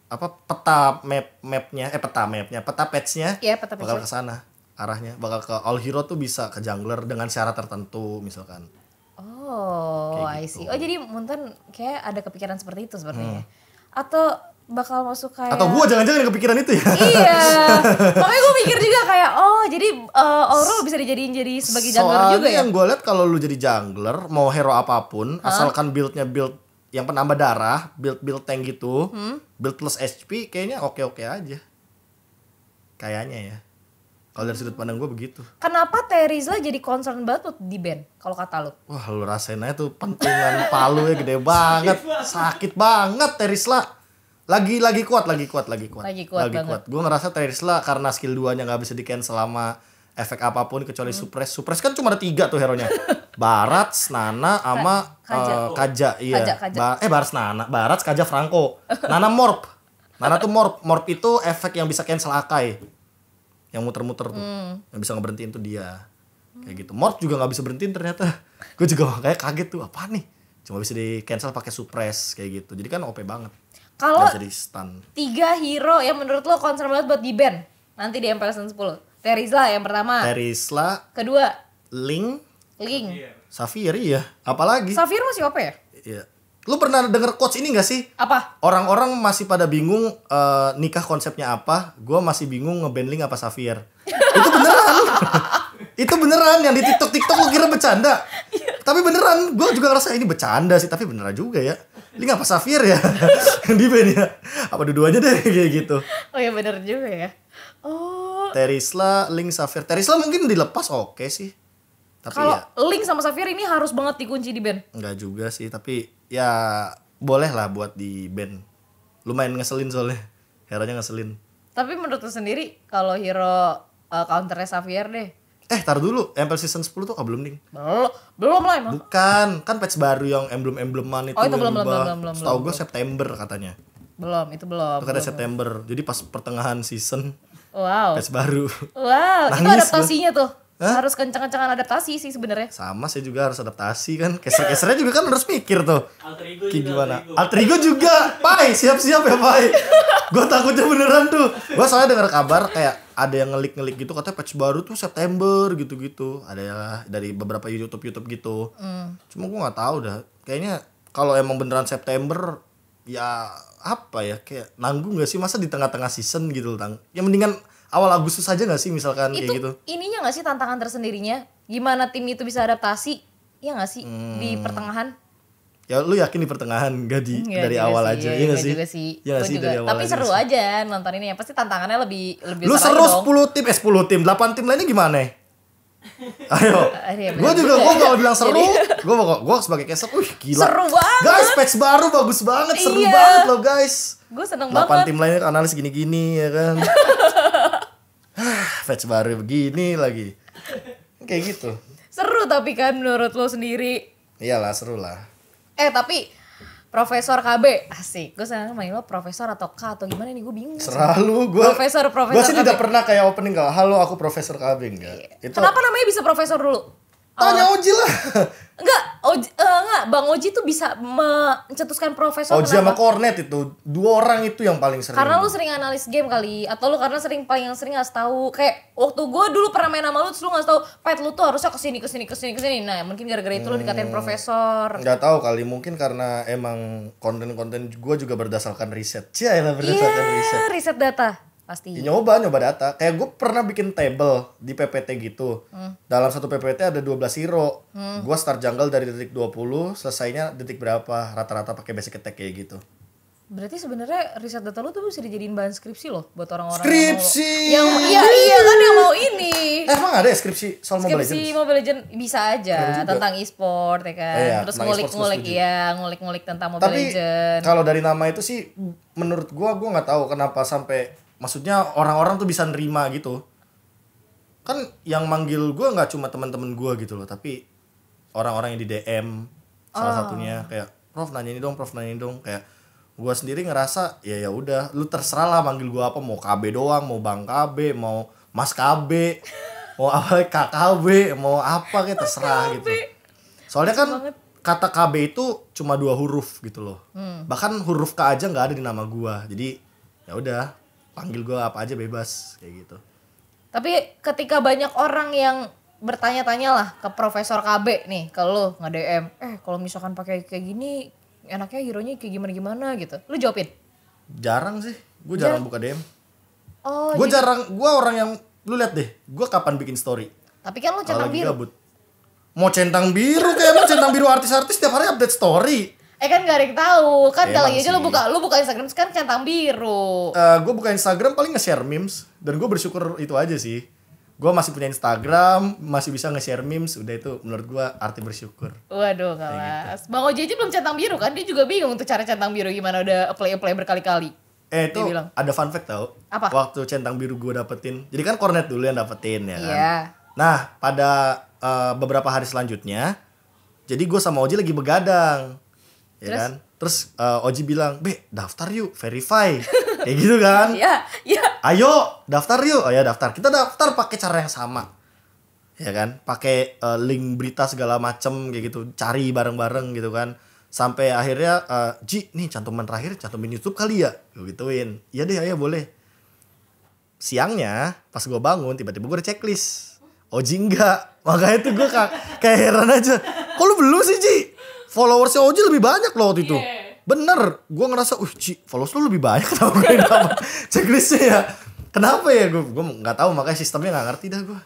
apa peta map mapnya eh peta mapnya peta patchnya iya, peta bakal ke sana arahnya bakal ke all hero tuh bisa ke jungler dengan syarat tertentu misalkan oh kayak I gitu. see oh jadi Muntun kayak ada kepikiran seperti itu sebenarnya hmm. Ya? atau bakal masuk kayak atau gue jangan-jangan kepikiran itu ya iya makanya gue mikir juga kayak oh jadi uh, eh, Oro bisa dijadiin jadi sebagai jungler Soalnya juga ya yang gue liat kalau lu jadi jungler mau hero apapun huh? asalkan buildnya build yang penambah darah build build tank gitu hmm? build plus HP kayaknya oke oke aja kayaknya ya kalau dari sudut pandang gue begitu. Kenapa Terizla jadi concern banget di band kalau kata lu? Wah lu rasain aja tuh pentingan palu ya gede banget. Sakit banget Terizla lagi lagi kuat lagi kuat lagi kuat lagi kuat lagi kuat gue ngerasa Tesla karena skill duanya nya nggak bisa di cancel selama efek apapun kecuali hmm. supres supres kan cuma ada tiga tuh hero nya barat nana ama kaja, uh, kaja iya kaja, kaja. Ba eh barat nana barat kaja franco nana morp nana tuh morp morp itu efek yang bisa cancel akai yang muter-muter tuh hmm. yang bisa ngeberhentiin tuh dia kayak gitu morp juga nggak bisa berhentiin ternyata gue juga kayak kaget tuh apa nih cuma bisa di cancel pakai supres kayak gitu jadi kan op banget kalau tiga hero yang menurut lo konser banget buat di band nanti di MPL Season 10. Terisla yang pertama. Terisla. Kedua. Ling, Ling, Safir ya. Apalagi? Safir masih apa ya? Iya. Lu pernah denger quotes ini gak sih? Apa? Orang-orang masih pada bingung uh, nikah konsepnya apa. gua masih bingung ngebandling apa Safir. itu beneran. itu beneran yang di TikTok TikTok lu kira bercanda. Iya. tapi beneran, gue juga ngerasa ini bercanda sih, tapi beneran juga ya ini nggak Safir ya di band ya apa dua-duanya deh kayak gitu oh ya bener juga ya oh Terisla Link Safir Terisla mungkin dilepas oke okay sih tapi kalau ya, Link sama Safir ini harus banget dikunci di band Enggak juga sih tapi ya boleh lah buat di band lumayan ngeselin soalnya heranya ngeselin tapi menurut lu sendiri kalau hero uh, counternya Safir deh eh taruh dulu Emperor season 10 tuh oh, belum nih belum belum lah emang bukan kan patch baru yang emblem embleman itu, oh, itu belum, belum, belum, belum, setahu gue September katanya belum itu belum itu katanya September jadi pas pertengahan season wow patch baru wow Nangis itu adaptasinya gue. tuh Hah? Harus kencang-kencangan adaptasi sih sebenarnya. Sama sih juga harus adaptasi kan. Keser-kesernya juga kan harus mikir tuh. Alter ego Kayak gimana? Alter ego, juga. Pai, siap-siap ya Pai. gua takutnya beneran tuh. Gua soalnya dengar kabar kayak ada yang ngelik-ngelik gitu katanya patch baru tuh September gitu-gitu. Ada ya dari beberapa YouTube-YouTube gitu. Mm. Cuma gua nggak tahu dah. Kayaknya kalau emang beneran September ya apa ya kayak nanggung gak sih masa di tengah-tengah season gitu tang. yang mendingan awal Agustus saja gak sih misalkan itu, kayak gitu ininya gak sih tantangan tersendirinya gimana tim itu bisa adaptasi ya gak sih hmm. di pertengahan ya lu yakin di pertengahan gak di gak dari awal sih, aja Iya gak sih? Juga sih. ya sih dari awal tapi aja seru sih. aja nonton ini ya pasti tantangannya lebih lebih lu seru dong. tim eh 10 tim 8 tim lainnya gimana Ayo, ya gue juga gue kalau bilang seru, gue bakal gue sebagai keset, wih gila, seru banget, guys patch baru bagus banget, seru iya. banget loh guys, gue seneng banget, 8 tim lainnya analis gini-gini ya kan, Fetch ah, baru begini lagi. Kayak gitu. Seru tapi kan menurut lo sendiri. Iyalah seru lah. Eh tapi Profesor KB asik. Gue sekarang main lo Profesor atau K atau gimana nih gue bingung. Selalu gue. Profesor Profesor. Gue sih tidak pernah kayak opening kalau halo aku Profesor KB enggak. Iya. Itu... Kenapa namanya bisa Profesor dulu? Tanya uh, Oji lah. Enggak, Oji, Bang Oji tuh bisa mencetuskan profesor. Oji kenapa? sama Cornet itu dua orang itu yang paling sering. Karena lu sering analis game kali atau lu karena sering paling yang sering ngasih tahu kayak waktu gue dulu pernah main sama lu terus lu ngasih tahu pet lu tuh harusnya kesini kesini kesini kesini. Nah mungkin gara-gara itu hmm, lu dikatain profesor. Gak tahu kali mungkin karena emang konten-konten gue juga berdasarkan riset. Iya berdasarkan yeah, riset. riset data pasti ya, nyoba nyoba data kayak gue pernah bikin table di PPT gitu hmm. dalam satu PPT ada 12 hero hmm. gue start jungle dari detik 20 selesainya detik berapa rata-rata pakai basic attack kayak gitu Berarti sebenarnya riset data lu tuh bisa dijadiin bahan skripsi loh buat orang-orang skripsi. yang mau yang, iya iya kan yang mau ini. Eh, emang ada ya skripsi soal skripsi Mobile Legends? Skripsi Mobile Legends bisa aja tentang e-sport ya kan. Eh, iya, Terus ngulik-ngulik ya, ngulik-ngulik tentang Mobile Tapi, Kalau dari nama itu sih menurut gua gua nggak tahu kenapa sampai maksudnya orang-orang tuh bisa nerima gitu kan yang manggil gue nggak cuma teman-teman gue gitu loh tapi orang-orang yang di DM oh. salah ah. satunya kayak prof nanya ini dong prof nanya ini dong kayak gue sendiri ngerasa ya ya udah lu terserah lah manggil gue apa mau KB doang mau bang KB mau mas KB mau apa KKB mau apa kayak terserah gitu soalnya kan kata KB itu cuma dua huruf gitu loh hmm. bahkan huruf K aja nggak ada di nama gue jadi ya udah panggil gue apa aja bebas kayak gitu tapi ketika banyak orang yang bertanya-tanya lah ke Profesor KB nih ke lo nggak DM eh kalau misalkan pakai kayak gini enaknya hero nya kayak gimana gimana gitu lu jawabin jarang sih gue jarang, jarang buka DM oh gue jadi... jarang gue orang yang lu lihat deh gue kapan bikin story tapi kan lu centang biru gabut. mau centang biru kayak mau centang biru artis-artis tiap hari update story Eh kan gak ada yang tahu kan kalau aja lu buka lu buka Instagram sekarang centang biru. Uh, eh, gue buka Instagram paling nge-share memes dan gue bersyukur itu aja sih. Gue masih punya Instagram, masih bisa nge-share memes, udah itu menurut gue arti bersyukur. Waduh kelas. Gitu. Bang Oji aja belum centang biru kan, dia juga bingung untuk cara centang biru gimana udah play-play berkali-kali. Eh itu ada fun fact tau Apa? Waktu centang biru gue dapetin Jadi kan kornet dulu yang dapetin ya kan yeah. Nah pada uh, beberapa hari selanjutnya Jadi gue sama Oji lagi begadang ya terus? kan terus uh, Oji bilang be daftar yuk verify kayak gitu kan iya iya ayo daftar yuk oh ya daftar kita daftar pakai cara yang sama ya kan pakai uh, link berita segala macem kayak gitu cari bareng-bareng gitu kan sampai akhirnya uh, Ji nih cantuman terakhir cantumin YouTube kali ya gue gituin iya deh ayo boleh siangnya pas gue bangun tiba-tiba gue checklist Oji enggak makanya itu gue kayak heran aja kok lu belum sih Ji followersnya Oji lebih banyak loh waktu itu. Yeah. Bener, gue ngerasa, uh, Ci, followers lu lebih banyak tau gue kenapa. checklistnya ya. Kenapa ya gue gue nggak tau, makanya sistemnya nggak ngerti dah gue.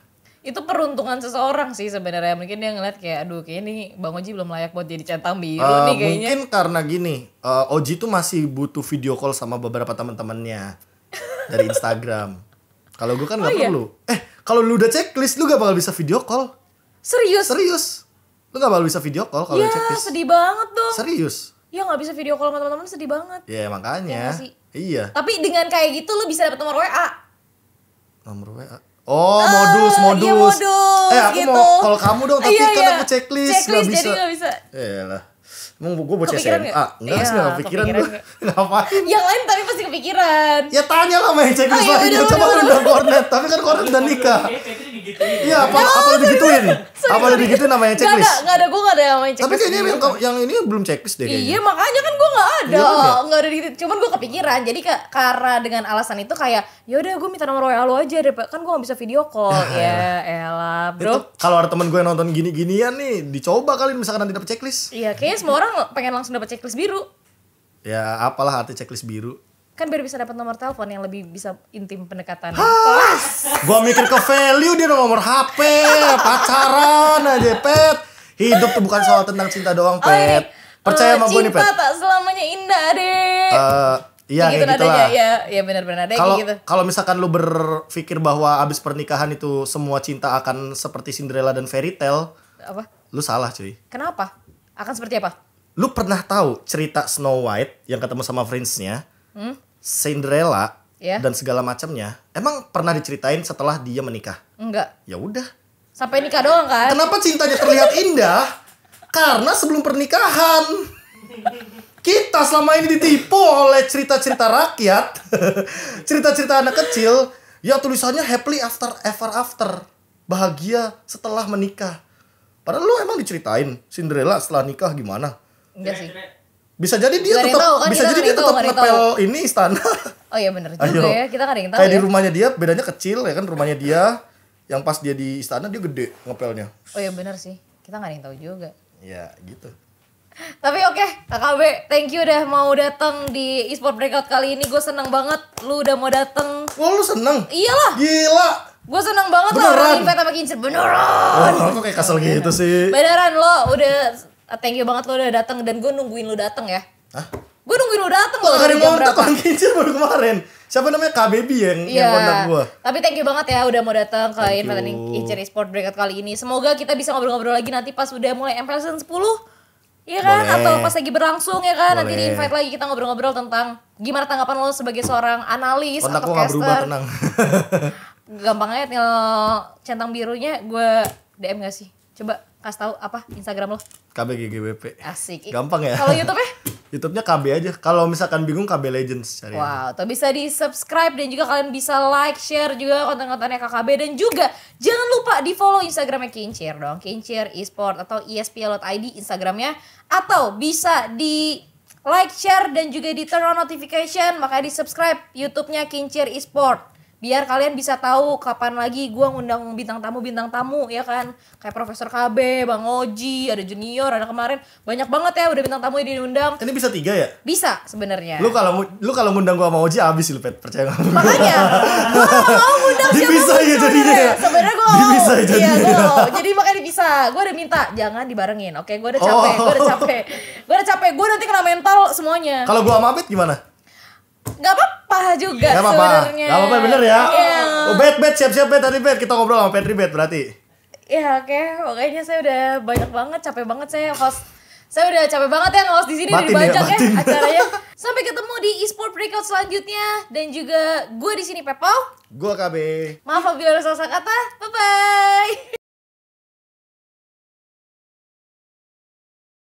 Itu peruntungan seseorang sih sebenarnya mungkin dia ngeliat kayak aduh kayak ini Bang Oji belum layak buat jadi centang biru uh, nih kayaknya. Mungkin karena gini, uh, Oji tuh masih butuh video call sama beberapa teman-temannya dari Instagram. Kalau gue kan oh nggak oh, gak iya? perlu. Eh kalau lu udah checklist lu gak bakal bisa video call. Serius? Serius Lu gak malu bisa video call kalau ya, checklist. sedih banget dong. Serius? Iya gak bisa video call sama teman-teman sedih banget. Iya, iya makanya. Ya, iya. Tapi dengan kayak gitu lu bisa dapet nomor WA. Nomor WA. Oh, modus, eh, modus. Iya, modus. Eh, aku gitu. mau kalau kamu dong, tapi iya, kan iya. aku checklist, checklist gak bisa. Jadi gak bisa. Iya Emang gue bocah SMA? Ah, enggak ya, sih, gak kepikiran gue Ngapain? Yang lain tapi pasti kepikiran Ya tanya lah main cek oh, lainnya Coba lu udah kornet Tapi kan kornet udah nikah eh, eh, Iya, apa, apa udah digituin? Apa udah digituin namanya checklist? Gak ada, gak ada, gue gak ada yang main checklist Tapi kayaknya yang, yang ini belum checklist deh Iya, makanya kan gue gak ada iya Gak ada digituin Cuman gue kepikiran Jadi karena dengan alasan itu kayak ya udah gue minta nomor WA lu aja deh Kan gue gak bisa video call Ya elah bro Kalau ada temen gue nonton gini-ginian nih Dicoba kali misalkan nanti dapet checklist Iya, kayaknya semua orang pengen langsung dapat checklist biru ya apalah arti checklist biru kan biar bisa dapat nomor telepon yang lebih bisa intim pendekatan. gua mikir ke value dia nomor HP, pacaran aja, pet. Hidup tuh bukan soal tentang cinta doang, oh, pet. Percaya oh, sama gua gue nih, pet. Cinta tak selamanya indah, deh. Uh, iya, gitu, gitu lah. Ya, ya iya, benar-benar deh kalau, gitu. Kalau misalkan lu berpikir bahwa abis pernikahan itu semua cinta akan seperti Cinderella dan fairy tale, apa? Lu salah, cuy. Kenapa? Akan seperti apa? lu pernah tahu cerita Snow White yang ketemu sama friendsnya nya hmm? Cinderella yeah. dan segala macamnya, emang pernah diceritain setelah dia menikah? Enggak. Ya udah. Sampai nikah doang kan? Kenapa cintanya terlihat indah? Karena sebelum pernikahan. Kita selama ini ditipu oleh cerita-cerita rakyat, cerita-cerita anak kecil, ya tulisannya happily after ever after, bahagia setelah menikah. Padahal lu emang diceritain Cinderella setelah nikah gimana? Enggak sih. Bisa jadi dia tetap kan bisa jadi dia tetap ngepel ini istana. Oh iya benar juga Ayo. ya, kita kan yang tahu. Kayak ya. di rumahnya dia bedanya kecil ya kan rumahnya dia yang pas dia di istana dia gede ngepelnya. Oh iya benar sih. Kita nggak ada yang tahu juga. Ya gitu. Tapi oke, okay, KKB, thank you udah mau datang di eSport Breakout kali ini. Gue seneng banget lu udah mau datang. Oh, lu seneng? Iyalah. Gila. Gue seneng banget Beneran. lo orang invite sama Kincir. Beneran. Oh, kok kayak kasar gitu sih. Beneran lo udah Eh, thank you banget lo udah datang dan gue nungguin lo datang ya. Hah? Gue nungguin lo datang loh. Hari kontak kan kincir baru kemarin. Siapa namanya KBB yang, yeah. yang kontak iya. gue. Tapi thank you banget ya udah mau datang ke Invent Kincir Sport Breakout kali ini. Semoga kita bisa ngobrol-ngobrol lagi nanti pas udah mulai MPL season 10. Iya kan? Boleh. Atau pas lagi berlangsung ya kan? Boleh. Nanti di invite lagi kita ngobrol-ngobrol tentang gimana tanggapan lo sebagai seorang analis Kontak atau caster. Kontak tenang. Gampang aja tinggal centang birunya gue DM gak sih? Coba kasih tahu apa Instagram lo? kbggwp Asik. Gampang ya. Kalau youtube ya? YouTube-nya KB aja. Kalau misalkan bingung KB Legends cari. Wow, atau bisa di-subscribe dan juga kalian bisa like, share juga konten-kontennya KKB dan juga jangan lupa di-follow Instagramnya Kincir dong. Kincir eSport atau e id Instagramnya atau bisa di like, share dan juga di turn on notification, makanya di-subscribe YouTube-nya Kincir eSport biar kalian bisa tahu kapan lagi gue ngundang bintang tamu bintang tamu ya kan kayak Profesor KB, Bang Oji, ada Junior, ada kemarin banyak banget ya udah bintang tamu yang diundang. Ini bisa tiga ya? Bisa sebenarnya. Lu kalau lu kalau ngundang gue sama Oji abis lu pet percaya gak? Makanya gue mau ngundang siapa Bisa ya jadinya. Sebenarnya gue mau. Ya iya gue Jadi makanya bisa. Gue udah minta jangan dibarengin. Oke, gue udah capek. Gue oh. udah capek. Gue udah capek. Gue nanti kena mental semuanya. Kalau gue sama Abed gimana? Gak apa-apa juga Gak apa-apa Gak apa-apa bener ya yeah. oh, Bet, bet, siap-siap bet tadi bet Kita ngobrol sama Petri bet berarti Ya oke, okay. makanya saya udah banyak banget, capek banget saya host saya udah capek banget ya host di sini ya, Dibajak banyak ya, ya acaranya. Sampai ketemu di e-sport breakout selanjutnya dan juga gue di sini Pepo. Gue KB. Maaf apabila ada salah kata. Bye bye.